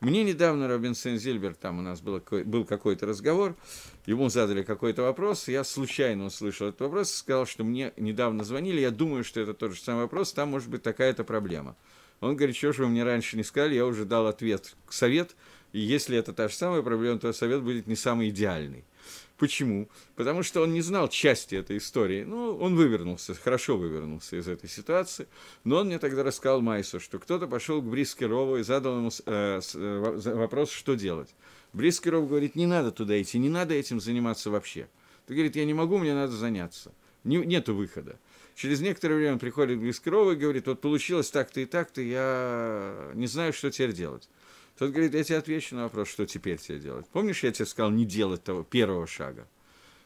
Мне недавно Робинсон Зильберт, там у нас был, был какой-то разговор, ему задали какой-то вопрос, я случайно услышал этот вопрос, сказал, что мне недавно звонили, я думаю, что это тот же самый вопрос, там может быть такая-то проблема. Он говорит, что же вы мне раньше не сказали, я уже дал ответ, совет, и если это та же самая проблема, то совет будет не самый идеальный. Почему? Потому что он не знал части этой истории. Ну, он вывернулся, хорошо вывернулся из этой ситуации. Но он мне тогда рассказал Майсу, что кто-то пошел к Брискерову и задал ему э, э вопрос, что делать. Брискеров говорит, не надо туда идти, не надо этим заниматься вообще. Ты говорит, я не могу, мне надо заняться. Не, нету выхода. Через некоторое время он приходит к Брискерову и говорит, вот получилось так-то и так-то, я не знаю, что теперь делать. Тот говорит, я тебе отвечу на вопрос, что теперь тебе делать. Помнишь, я тебе сказал не делать того первого шага?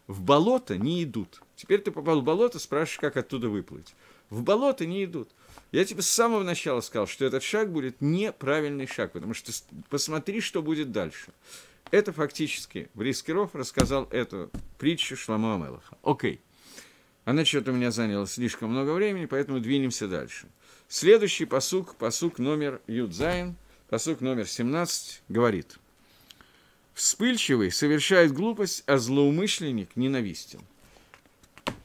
В болото не идут. Теперь ты попал в болото, спрашиваешь, как оттуда выплыть. В болото не идут. Я тебе с самого начала сказал, что этот шаг будет неправильный шаг, потому что посмотри, что будет дальше. Это фактически Брискиров рассказал эту притчу Шламу Амелаха. Окей. Она что-то у меня заняла слишком много времени, поэтому двинемся дальше. Следующий посук, посук номер Юдзайн – посук номер 17, говорит, «Вспыльчивый совершает глупость, а злоумышленник ненавистен».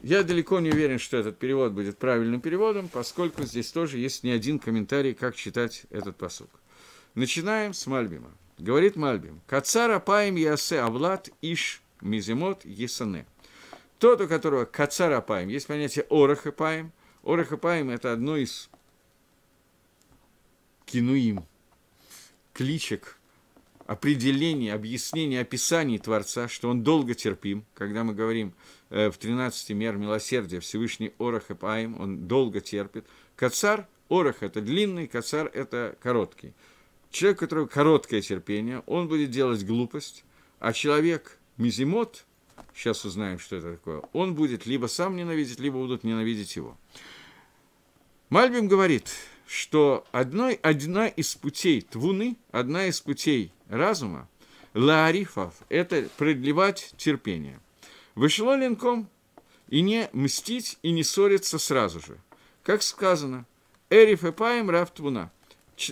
Я далеко не уверен, что этот перевод будет правильным переводом, поскольку здесь тоже есть не один комментарий, как читать этот посук. Начинаем с Мальбима. Говорит Мальбим, «Кацар апаем ясе авлад иш мизимот есане». Тот, у которого кацар апаем, есть понятие орах апаем. Орах апаем – это одно из кинуим – кличек, определений, объяснений, описаний Творца, что он долго терпим. Когда мы говорим э, в 13 мер милосердия Всевышний Орах и Паим, он долго терпит. Кацар, Орах – это длинный, Кацар – это короткий. Человек, у которого короткое терпение, он будет делать глупость, а человек мизимот, сейчас узнаем, что это такое, он будет либо сам ненавидеть, либо будут ненавидеть его. Мальбим говорит – что одной, одна из путей твуны, одна из путей разума, лаарифов – это продлевать терпение. Вышло линком и не мстить, и не ссориться сразу же. Как сказано, «Эриф и паем рав твуна»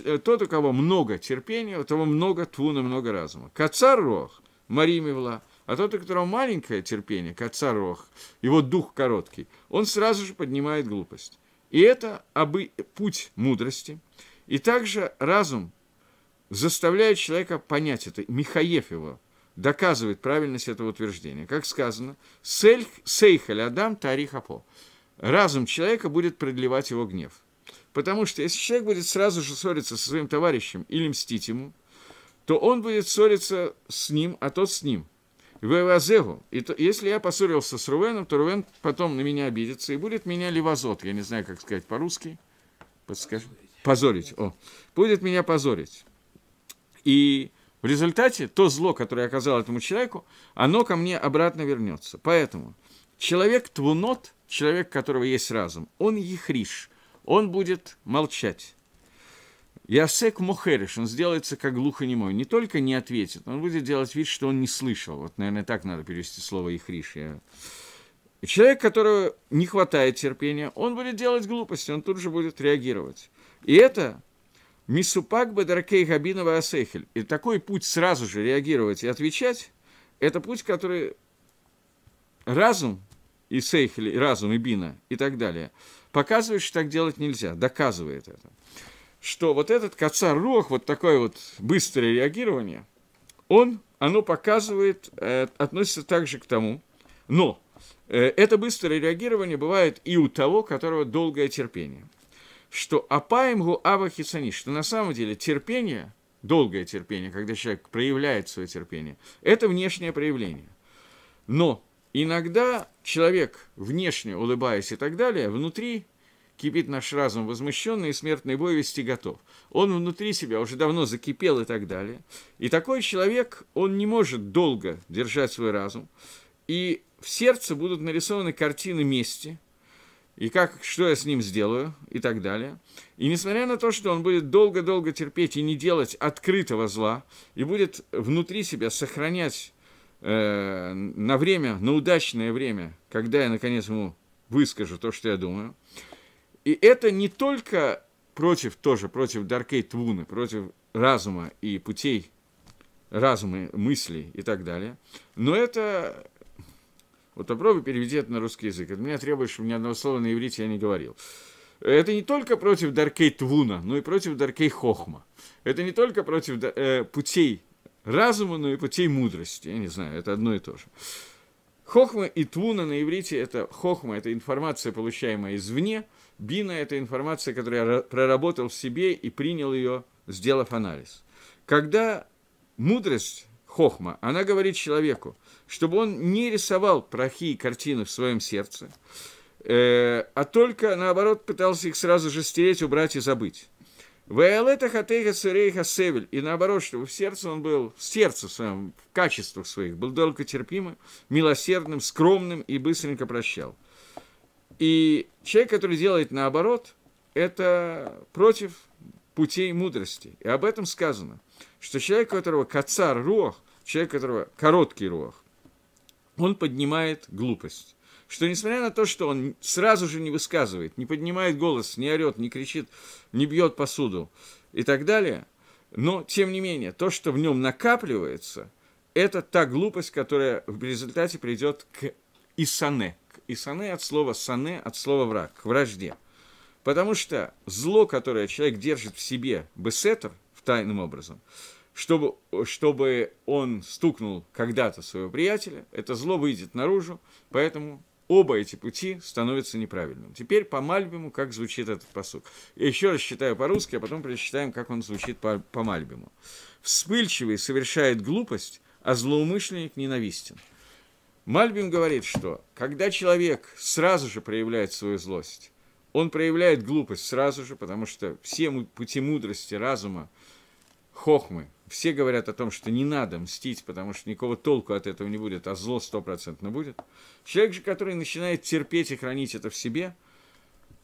э, тот, у кого много терпения, у того много твуна, много разума. Кацар рох, Марим Ивла, а тот, у которого маленькое терпение, кацар рох, его дух короткий, он сразу же поднимает глупость. И это обы... путь мудрости. И также разум заставляет человека понять это. Михаев его доказывает правильность этого утверждения. Как сказано, «Сейхаль Адам Тарихапо». Разум человека будет продлевать его гнев. Потому что если человек будет сразу же ссориться со своим товарищем или мстить ему, то он будет ссориться с ним, а тот с ним – Вевазегу. И то, если я поссорился с Рувеном, то Рувен потом на меня обидится и будет меня левазот. Я не знаю, как сказать по-русски. Подскажи. Позорить. О. Будет меня позорить. И в результате то зло, которое я оказал этому человеку, оно ко мне обратно вернется. Поэтому человек твунот, человек, у которого есть разум, он ехриш, он будет молчать. Ясек Мухериш, он сделается как глухонемой, не только не ответит, он будет делать вид, что он не слышал. Вот, наверное, так надо перевести слово «ихриш». Я... Человек, которого не хватает терпения, он будет делать глупости, он тут же будет реагировать. И это Мисупак Бадаркей Габинова Асехель. И такой путь сразу же реагировать и отвечать, это путь, который разум и Сейхель, и разум, и Бина, и так далее, показывает, что так делать нельзя, доказывает это что вот этот кацар-рох, вот такое вот быстрое реагирование, он, оно показывает, э, относится также к тому, но э, это быстрое реагирование бывает и у того, которого долгое терпение, что апаем гуава хисани, что на самом деле терпение, долгое терпение, когда человек проявляет свое терпение, это внешнее проявление. Но иногда человек, внешне улыбаясь и так далее, внутри кипит наш разум возмущенный, и смертный бой вести готов. Он внутри себя уже давно закипел и так далее. И такой человек, он не может долго держать свой разум. И в сердце будут нарисованы картины мести, и как, что я с ним сделаю, и так далее. И несмотря на то, что он будет долго-долго терпеть и не делать открытого зла, и будет внутри себя сохранять э, на время, на удачное время, когда я, наконец, ему выскажу то, что я думаю – и это не только против, тоже против Даркей Твуны, против разума и путей разума, мыслей и так далее, но это... Вот попробуй переведи это на русский язык. От меня требуешь, чтобы ни одного слова на иврите я не говорил. Это не только против Даркей Твуна, но и против Даркей Хохма. Это не только против э, путей разума, но и путей мудрости. Я не знаю, это одно и то же. Хохма и Твуна на иврите – это хохма, это информация, получаемая извне – Бина – это информация, которую я проработал в себе и принял ее, сделав анализ. Когда мудрость Хохма, она говорит человеку, чтобы он не рисовал прохи и картины в своем сердце, э, а только, наоборот, пытался их сразу же стереть, убрать и забыть. Ваэлета хатейха сырейха севель. И наоборот, чтобы в сердце он был, в сердце своем, в качествах своих, был долготерпимым, милосердным, скромным и быстренько прощал. И человек, который делает наоборот, это против путей мудрости. И об этом сказано, что человек, у которого кацар руах, человек, у которого короткий руах, он поднимает глупость. Что несмотря на то, что он сразу же не высказывает, не поднимает голос, не орет, не кричит, не бьет посуду и так далее, но тем не менее, то, что в нем накапливается, это та глупость, которая в результате придет к Исане – и саны от слова саны, от слова враг, к вражде. Потому что зло, которое человек держит в себе, бесетер, в тайным образом, чтобы, чтобы он стукнул когда-то своего приятеля, это зло выйдет наружу, поэтому оба эти пути становятся неправильным. Теперь по Мальбиму, как звучит этот посук. еще раз читаю по-русски, а потом прочитаем, как он звучит по, по Мальбиму. Вспыльчивый совершает глупость, а злоумышленник ненавистен. Мальбим говорит, что когда человек сразу же проявляет свою злость, он проявляет глупость сразу же, потому что все пути мудрости, разума, хохмы, все говорят о том, что не надо мстить, потому что никакого толку от этого не будет, а зло стопроцентно будет. Человек же, который начинает терпеть и хранить это в себе,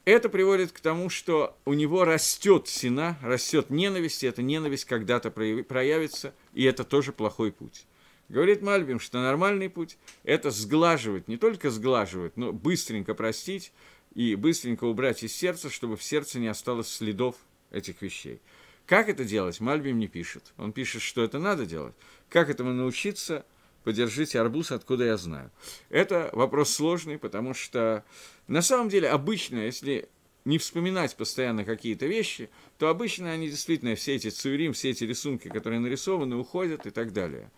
это приводит к тому, что у него растет сина, растет ненависть, и эта ненависть когда-то проявится, и это тоже плохой путь. Говорит Мальбим, что нормальный путь – это сглаживать, не только сглаживать, но быстренько простить и быстренько убрать из сердца, чтобы в сердце не осталось следов этих вещей. Как это делать, Мальбим не пишет. Он пишет, что это надо делать. Как этому научиться, подержите арбуз, откуда я знаю. Это вопрос сложный, потому что на самом деле обычно, если не вспоминать постоянно какие-то вещи, то обычно они действительно, все эти цурим, все эти рисунки, которые нарисованы, уходят и так далее.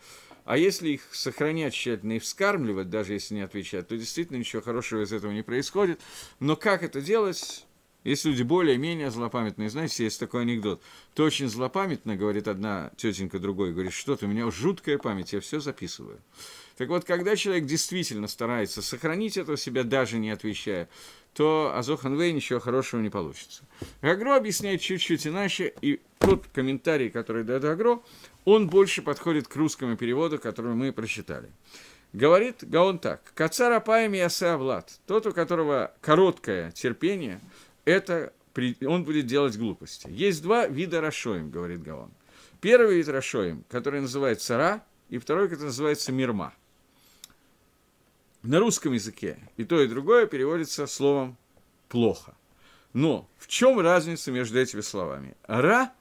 А если их сохранять тщательно и вскармливать, даже если не отвечать, то действительно ничего хорошего из этого не происходит. Но как это делать? Если люди более-менее злопамятные, знаете, есть такой анекдот. Ты очень злопамятно, говорит одна тетенька другой, говорит, что ты, у меня жуткая память, я все записываю. Так вот, когда человек действительно старается сохранить это у себя, даже не отвечая, то Азоханвей ничего хорошего не получится. Агро объясняет чуть-чуть иначе, и тот комментарий, который дает Агро, он больше подходит к русскому переводу, который мы прочитали. Говорит Гаон так. «Кацара паем ясе облад». Тот, у которого короткое терпение, это он будет делать глупости. Есть два вида рашоем, говорит Гаон. Первый вид рашоем, который называется ра, и второй, который называется мирма. На русском языке и то, и другое переводится словом «плохо». Но в чем разница между этими словами? Ра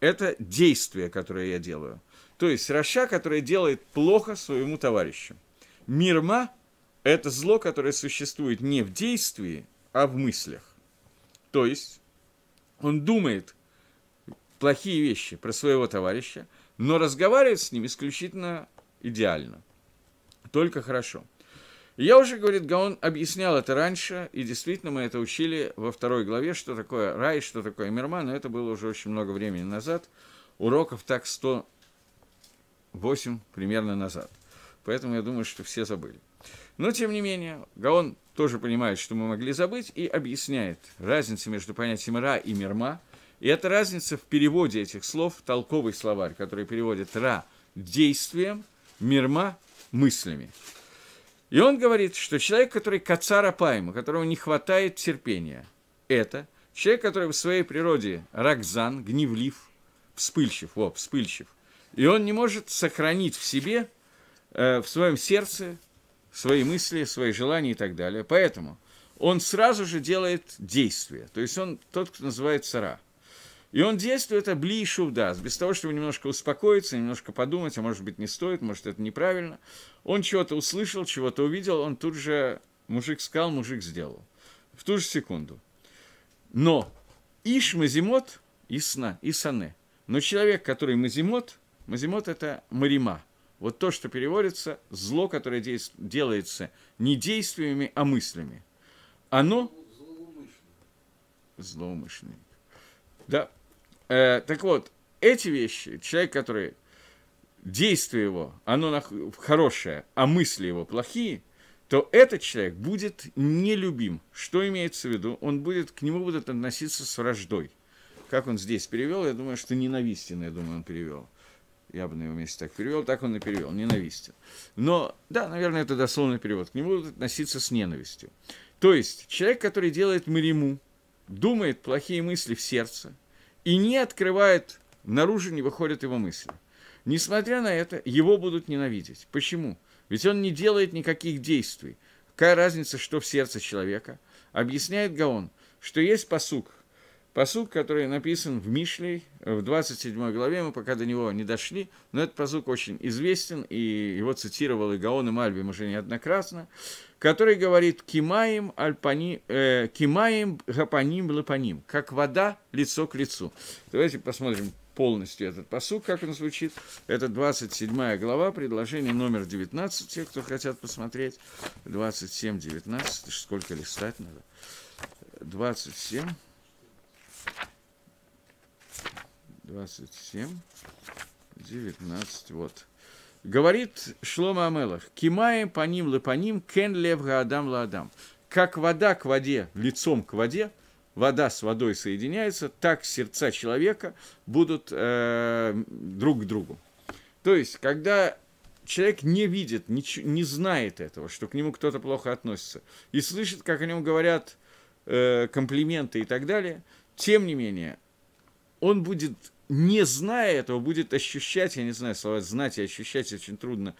это действие, которое я делаю. То есть Раша, которая делает плохо своему товарищу. Мирма – это зло, которое существует не в действии, а в мыслях. То есть он думает плохие вещи про своего товарища, но разговаривает с ним исключительно идеально, только хорошо – я уже, говорит Гаон, объяснял это раньше, и действительно мы это учили во второй главе, что такое рай, что такое мирма, но это было уже очень много времени назад, уроков так 108 примерно назад. Поэтому я думаю, что все забыли. Но, тем не менее, Гаон тоже понимает, что мы могли забыть, и объясняет разницу между понятием «ра» и «мирма». И эта разница в переводе этих слов, толковый словарь, который переводит «ра» действием, «мирма» мыслями. И он говорит, что человек, который кацара пайму, которому не хватает терпения, это человек, который в своей природе ракзан, гневлив, вспыльчив, о, вспыльчив. И он не может сохранить в себе, э, в своем сердце, свои мысли, свои желания и так далее. Поэтому он сразу же делает действие. То есть он тот, кто называется ра. И он действует обли даст, без того, чтобы немножко успокоиться, немножко подумать, а может быть не стоит, может это неправильно. Он чего-то услышал, чего-то увидел, он тут же, мужик сказал, мужик сделал. В ту же секунду. Но Иш Мазимот и сна, и сане. Но человек, который Мазимот, Мазимот – это Марима. Вот то, что переводится, зло, которое делается не действиями, а мыслями. Оно злоумышленник. Злоумышленник. Да, Э, так вот, эти вещи, человек, который действие его, оно хорошее, а мысли его плохие, то этот человек будет нелюбим. Что имеется в виду? Он будет, к нему будут относиться с враждой. Как он здесь перевел, я думаю, что ненавистен, я думаю, он перевел. Я бы на его месте так перевел, так он и перевел, ненавистен. Но, да, наверное, это дословный перевод. К нему будут относиться с ненавистью. То есть, человек, который делает мриму, думает плохие мысли в сердце – и не открывает, наружу не выходят его мысли. Несмотря на это, его будут ненавидеть. Почему? Ведь он не делает никаких действий. Какая разница, что в сердце человека? Объясняет Гаон, что есть посук, посук, который написан в Мишлей, в 27 главе, мы пока до него не дошли, но этот посук очень известен, и его цитировал и Гаон, и Мальбим уже неоднократно, который говорит «кимаем, альпани, э, кимаем гапаним лапаним», как вода лицо к лицу. Давайте посмотрим полностью этот посуд, как он звучит. Это 27 глава, предложение номер 19, те, кто хотят посмотреть. 27, 19, сколько листать надо? 27, 27, 19, вот. Говорит Шлома Амелах, «Кимаем по ним ла по ним, кен лев гаадам ла адам». Как вода к воде, лицом к воде, вода с водой соединяется, так сердца человека будут э, друг к другу. То есть, когда человек не видит, не, не знает этого, что к нему кто-то плохо относится, и слышит, как о нем говорят э, комплименты и так далее, тем не менее, он будет не зная этого, будет ощущать, я не знаю, слова знать и ощущать очень трудно.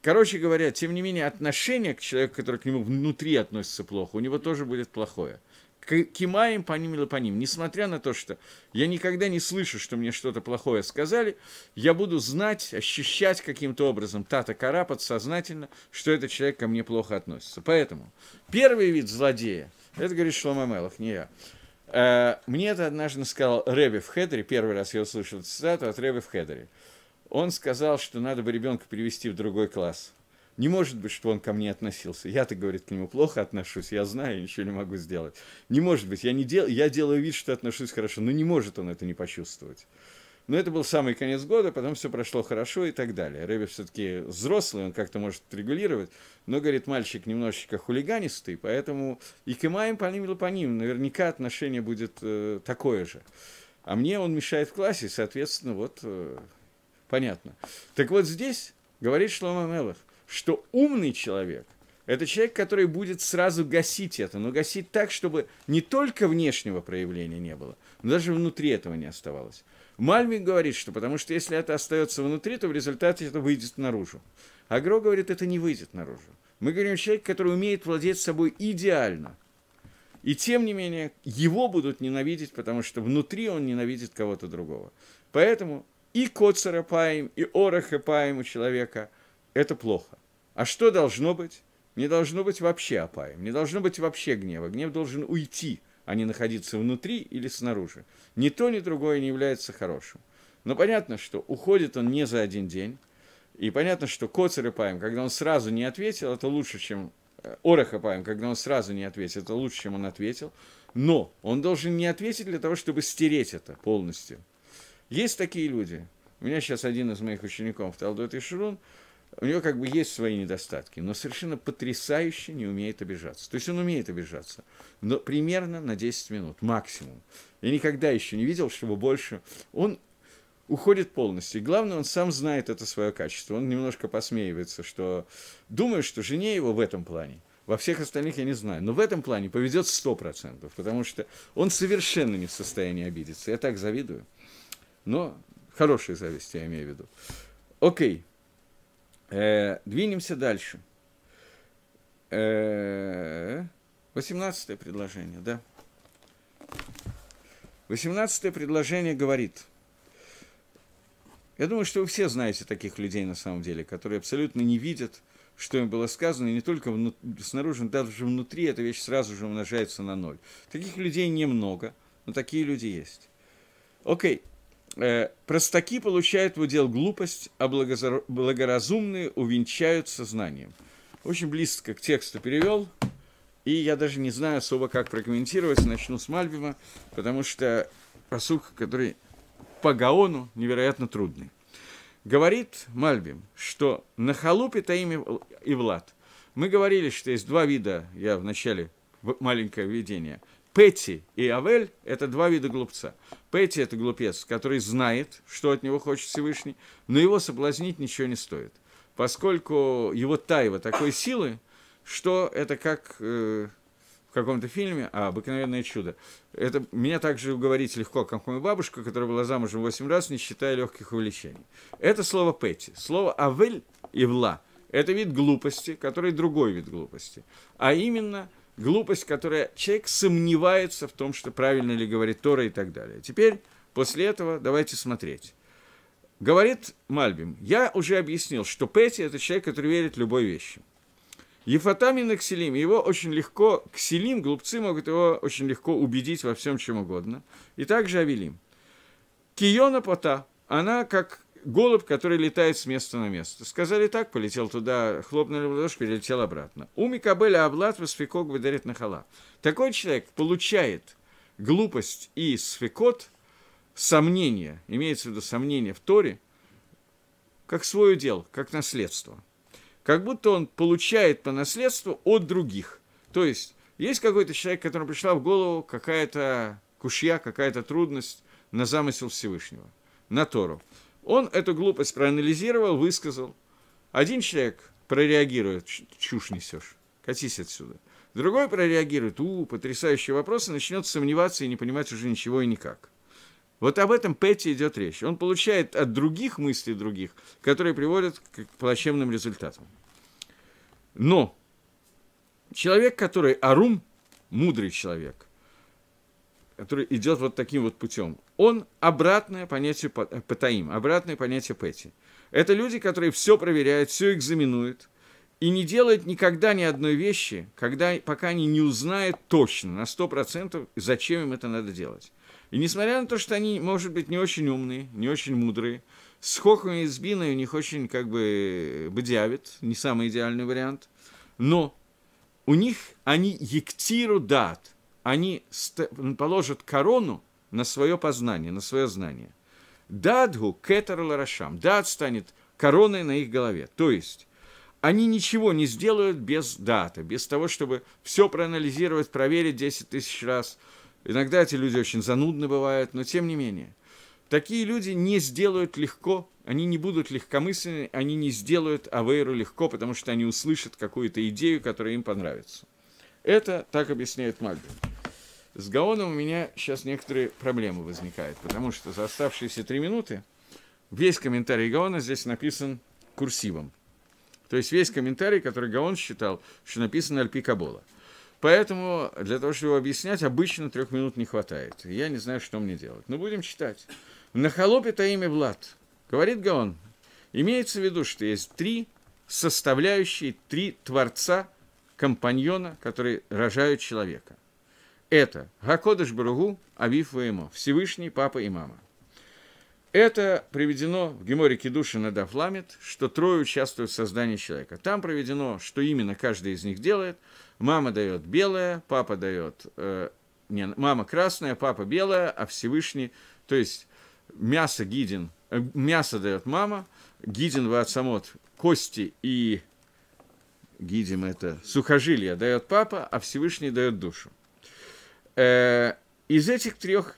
Короче говоря, тем не менее, отношение к человеку, который к нему внутри относится плохо, у него тоже будет плохое. Кимаем по ним или по ним. Несмотря на то, что я никогда не слышу, что мне что-то плохое сказали, я буду знать, ощущать каким-то образом тата кара подсознательно, что этот человек ко мне плохо относится. Поэтому первый вид злодея, это говорит Шломамелов, не я, Э, мне это однажды сказал Рэби в Хедере, первый раз я услышал эту цитату от Рэби в Хедере. Он сказал, что надо бы ребенка перевести в другой класс. Не может быть, что он ко мне относился. Я-то, говорит, к нему плохо отношусь, я знаю, я ничего не могу сделать. Не может быть, я, не дел... я делаю вид, что отношусь хорошо, но не может он это не почувствовать. Но это был самый конец года, потом все прошло хорошо и так далее. Рэбби все-таки взрослый, он как-то может регулировать, но, говорит, мальчик немножечко хулиганистый, поэтому и к Имаем по ним, по ним наверняка отношение будет э, такое же. А мне он мешает в классе, соответственно, вот э, понятно. Так вот здесь говорит Шлома Мелах, что умный человек – это человек, который будет сразу гасить это, но гасить так, чтобы не только внешнего проявления не было, но даже внутри этого не оставалось. Мальвик говорит, что потому что если это остается внутри, то в результате это выйдет наружу. А Гро говорит, это не выйдет наружу. Мы говорим человек, который умеет владеть собой идеально. И тем не менее, его будут ненавидеть, потому что внутри он ненавидит кого-то другого. Поэтому и Коцера Паем, и Ораха Паем у человека – это плохо. А что должно быть? Не должно быть вообще Апаем, не должно быть вообще гнева. Гнев должен уйти – а не находиться внутри или снаружи. Ни то, ни другое не является хорошим. Но понятно, что уходит он не за один день, и понятно, что Коцер и Паем, когда он сразу не ответил, это лучше, чем э, Ореха Паем, когда он сразу не ответил, это лучше, чем он ответил. Но он должен не ответить для того, чтобы стереть это полностью. Есть такие люди. У меня сейчас один из моих учеников, Талдот Ишрун, Шурун, у него как бы есть свои недостатки, но совершенно потрясающе не умеет обижаться. То есть он умеет обижаться, но примерно на 10 минут, максимум. Я никогда еще не видел, чтобы больше. Он уходит полностью. И главное, он сам знает это свое качество. Он немножко посмеивается, что думаю, что жене его в этом плане. Во всех остальных я не знаю. Но в этом плане поведет 100%, потому что он совершенно не в состоянии обидеться. Я так завидую. Но хорошая зависть, я имею в виду. Окей. Okay. Э, двинемся дальше. Э, 18 предложение, да. 18 предложение говорит. Я думаю, что вы все знаете таких людей на самом деле, которые абсолютно не видят, что им было сказано, и не только вну... снаружи, но даже внутри эта вещь сразу же умножается на ноль. Таких людей немного, но такие люди есть. Окей, Э, простаки получают в удел глупость, а благоразумные увенчаются знанием. Очень близко к тексту перевел, и я даже не знаю особо, как прокомментировать. Начну с Мальбима, потому что посук, который по Гаону невероятно трудный. Говорит Мальбим, что на халупе Таим и Влад. Мы говорили, что есть два вида, я вначале маленькое введение – Петти и Авель – это два вида глупца. Петти – это глупец, который знает, что от него хочет Всевышний, но его соблазнить ничего не стоит, поскольку его тайва такой силы, что это как э, в каком-то фильме, а, «Обыкновенное чудо». Это меня также уговорить легко, как моя бабушка, которая была замужем восемь раз, не считая легких увлечений. Это слово «петти». Слово «авель» и «вла» – это вид глупости, который другой вид глупости, а именно – глупость, которая человек сомневается в том, что правильно ли говорит Тора и так далее. Теперь, после этого, давайте смотреть. Говорит Мальбим, я уже объяснил, что Пэти – это человек, который верит любой вещи. Ефатамин и Кселим, его очень легко, Кселим, глупцы могут его очень легко убедить во всем, чем угодно. И также Авелим. Киона Пота, она как голубь, который летает с места на место. Сказали так, полетел туда, хлопнули в ладошку, перелетел обратно. У Микабеля Аблат Васфикок выдарит на хала. Такой человек получает глупость и сфикот, сомнение, имеется в виду сомнение в Торе, как свой удел, как наследство. Как будто он получает по наследству от других. То есть, есть какой-то человек, которому пришла в голову какая-то кушья, какая-то трудность на замысел Всевышнего, на Тору. Он эту глупость проанализировал, высказал. Один человек прореагирует, чушь несешь, катись отсюда. Другой прореагирует, у, потрясающий вопрос, и начнет сомневаться и не понимать уже ничего и никак. Вот об этом Петти идет речь. Он получает от других мыслей других, которые приводят к плачевным результатам. Но человек, который Арум, мудрый человек – который идет вот таким вот путем, он обратное понятие э, Патаим, обратное понятие Пэти. Это люди, которые все проверяют, все экзаменуют, и не делают никогда ни одной вещи, когда, пока они не узнают точно, на 100%, зачем им это надо делать. И несмотря на то, что они, может быть, не очень умные, не очень мудрые, с хохами и с биной у них очень, как бы, бдявит, не самый идеальный вариант, но у них они ектиру дат – они положат корону на свое познание, на свое знание. Дадгу кетер ларашам. Дад станет короной на их голове. То есть они ничего не сделают без дата, без того, чтобы все проанализировать, проверить 10 тысяч раз. Иногда эти люди очень занудны бывают, но тем не менее. Такие люди не сделают легко, они не будут легкомысленны, они не сделают Авейру легко, потому что они услышат какую-то идею, которая им понравится. Это так объясняет Мальбин. С Гаоном у меня сейчас некоторые проблемы возникают, потому что за оставшиеся три минуты весь комментарий Гаона здесь написан курсивом. То есть весь комментарий, который Гаон считал, что написан Альпи Кабола. Поэтому для того, чтобы его объяснять, обычно трех минут не хватает. Я не знаю, что мне делать. Но ну, будем читать. На холопе имя Влад, говорит Гаон, имеется в виду, что есть три составляющие, три творца, компаньона, которые рожают человека это Гакодыш Баругу Авиф Ваимо, Всевышний Папа и Мама. Это приведено в Геморе на Дафламет, что трое участвуют в создании человека. Там проведено, что именно каждый из них делает. Мама дает белое, папа дает... Э, не, мама красная, папа белая, а Всевышний... То есть мясо Гидин... Э, мясо дает мама, Гидин Ваацамот, кости и... Гидим это сухожилия дает папа, а Всевышний дает душу э, из этих трех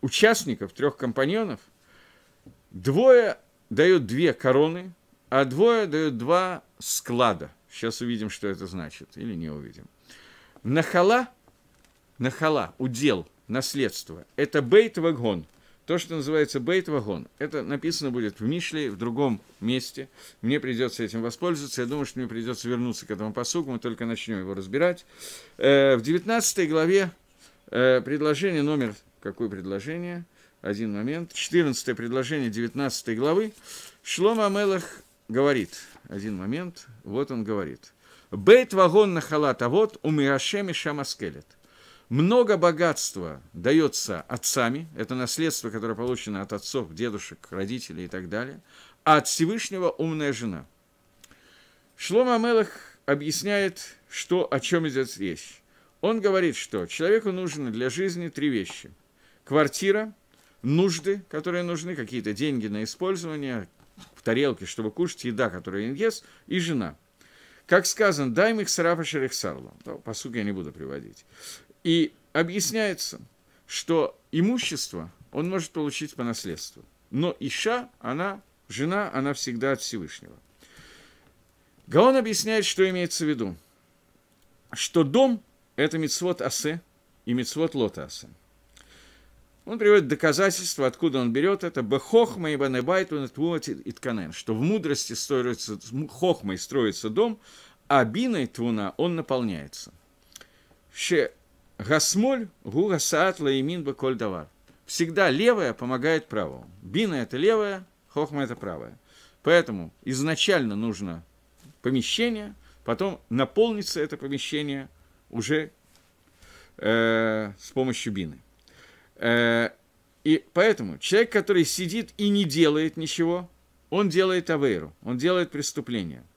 участников, трех компаньонов, двое дают две короны, а двое дают два склада. Сейчас увидим, что это значит, или не увидим. Нахала, нахала, удел, наследство – это бейт вагон – то, что называется бейт-вагон, это написано будет в Мишле, в другом месте. Мне придется этим воспользоваться. Я думаю, что мне придется вернуться к этому посугу. Мы только начнем его разбирать. Э, в 19 главе э, предложение номер... Какое предложение? Один момент. 14 предложение 19 главы. Шлома Амелах говорит. Один момент. Вот он говорит. Бейт вагон на халат, а вот у Мирашеми шамаскелет. Много богатства дается отцами, это наследство, которое получено от отцов, дедушек, родителей и так далее, а от Всевышнего умная жена. Шлома Амелах объясняет, что, о чем идет речь. Он говорит, что человеку нужны для жизни три вещи. Квартира, нужды, которые нужны, какие-то деньги на использование, в тарелке, чтобы кушать, еда, которую он ест, и жена – как сказано, дай их сарафа шерехсарлу. Ну, По сути, я не буду приводить. И объясняется, что имущество он может получить по наследству. Но Иша, она, жена, она всегда от Всевышнего. Гаон объясняет, что имеется в виду. Что дом – это мицвод асе и мицвод лота асе. Он приводит доказательства, откуда он берет это. Бехохма и банебайту и тканен. Что в мудрости строится, хохмой строится дом, а биной твуна он наполняется. Ще Гасмоль гуга саат лаимин баколь давар. Всегда левая помогает правому. Бина – это левая, хохма – это правая. Поэтому изначально нужно помещение, потом наполнится это помещение уже э, с помощью бины. Э, и поэтому человек, который сидит и не делает ничего, он делает авейру, он делает преступление –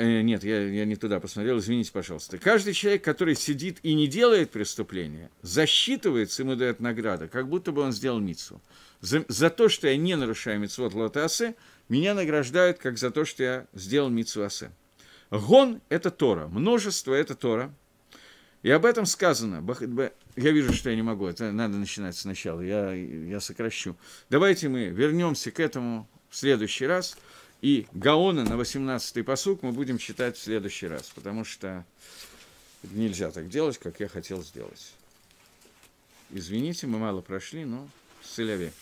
Э, нет, я, я не туда посмотрел, извините, пожалуйста. Каждый человек, который сидит и не делает преступления, засчитывается, ему дает награда, как будто бы он сделал митсу. За, за то, что я не нарушаю митцвот лотасы, меня награждают, как за то, что я сделал митсу асе. Гон – это Тора, множество – это Тора. И об этом сказано. Я вижу, что я не могу, это надо начинать сначала, я, я сокращу. Давайте мы вернемся к этому в следующий раз – и Гаона на 18-й посуг мы будем читать в следующий раз, потому что нельзя так делать, как я хотел сделать. Извините, мы мало прошли, но с Иляве.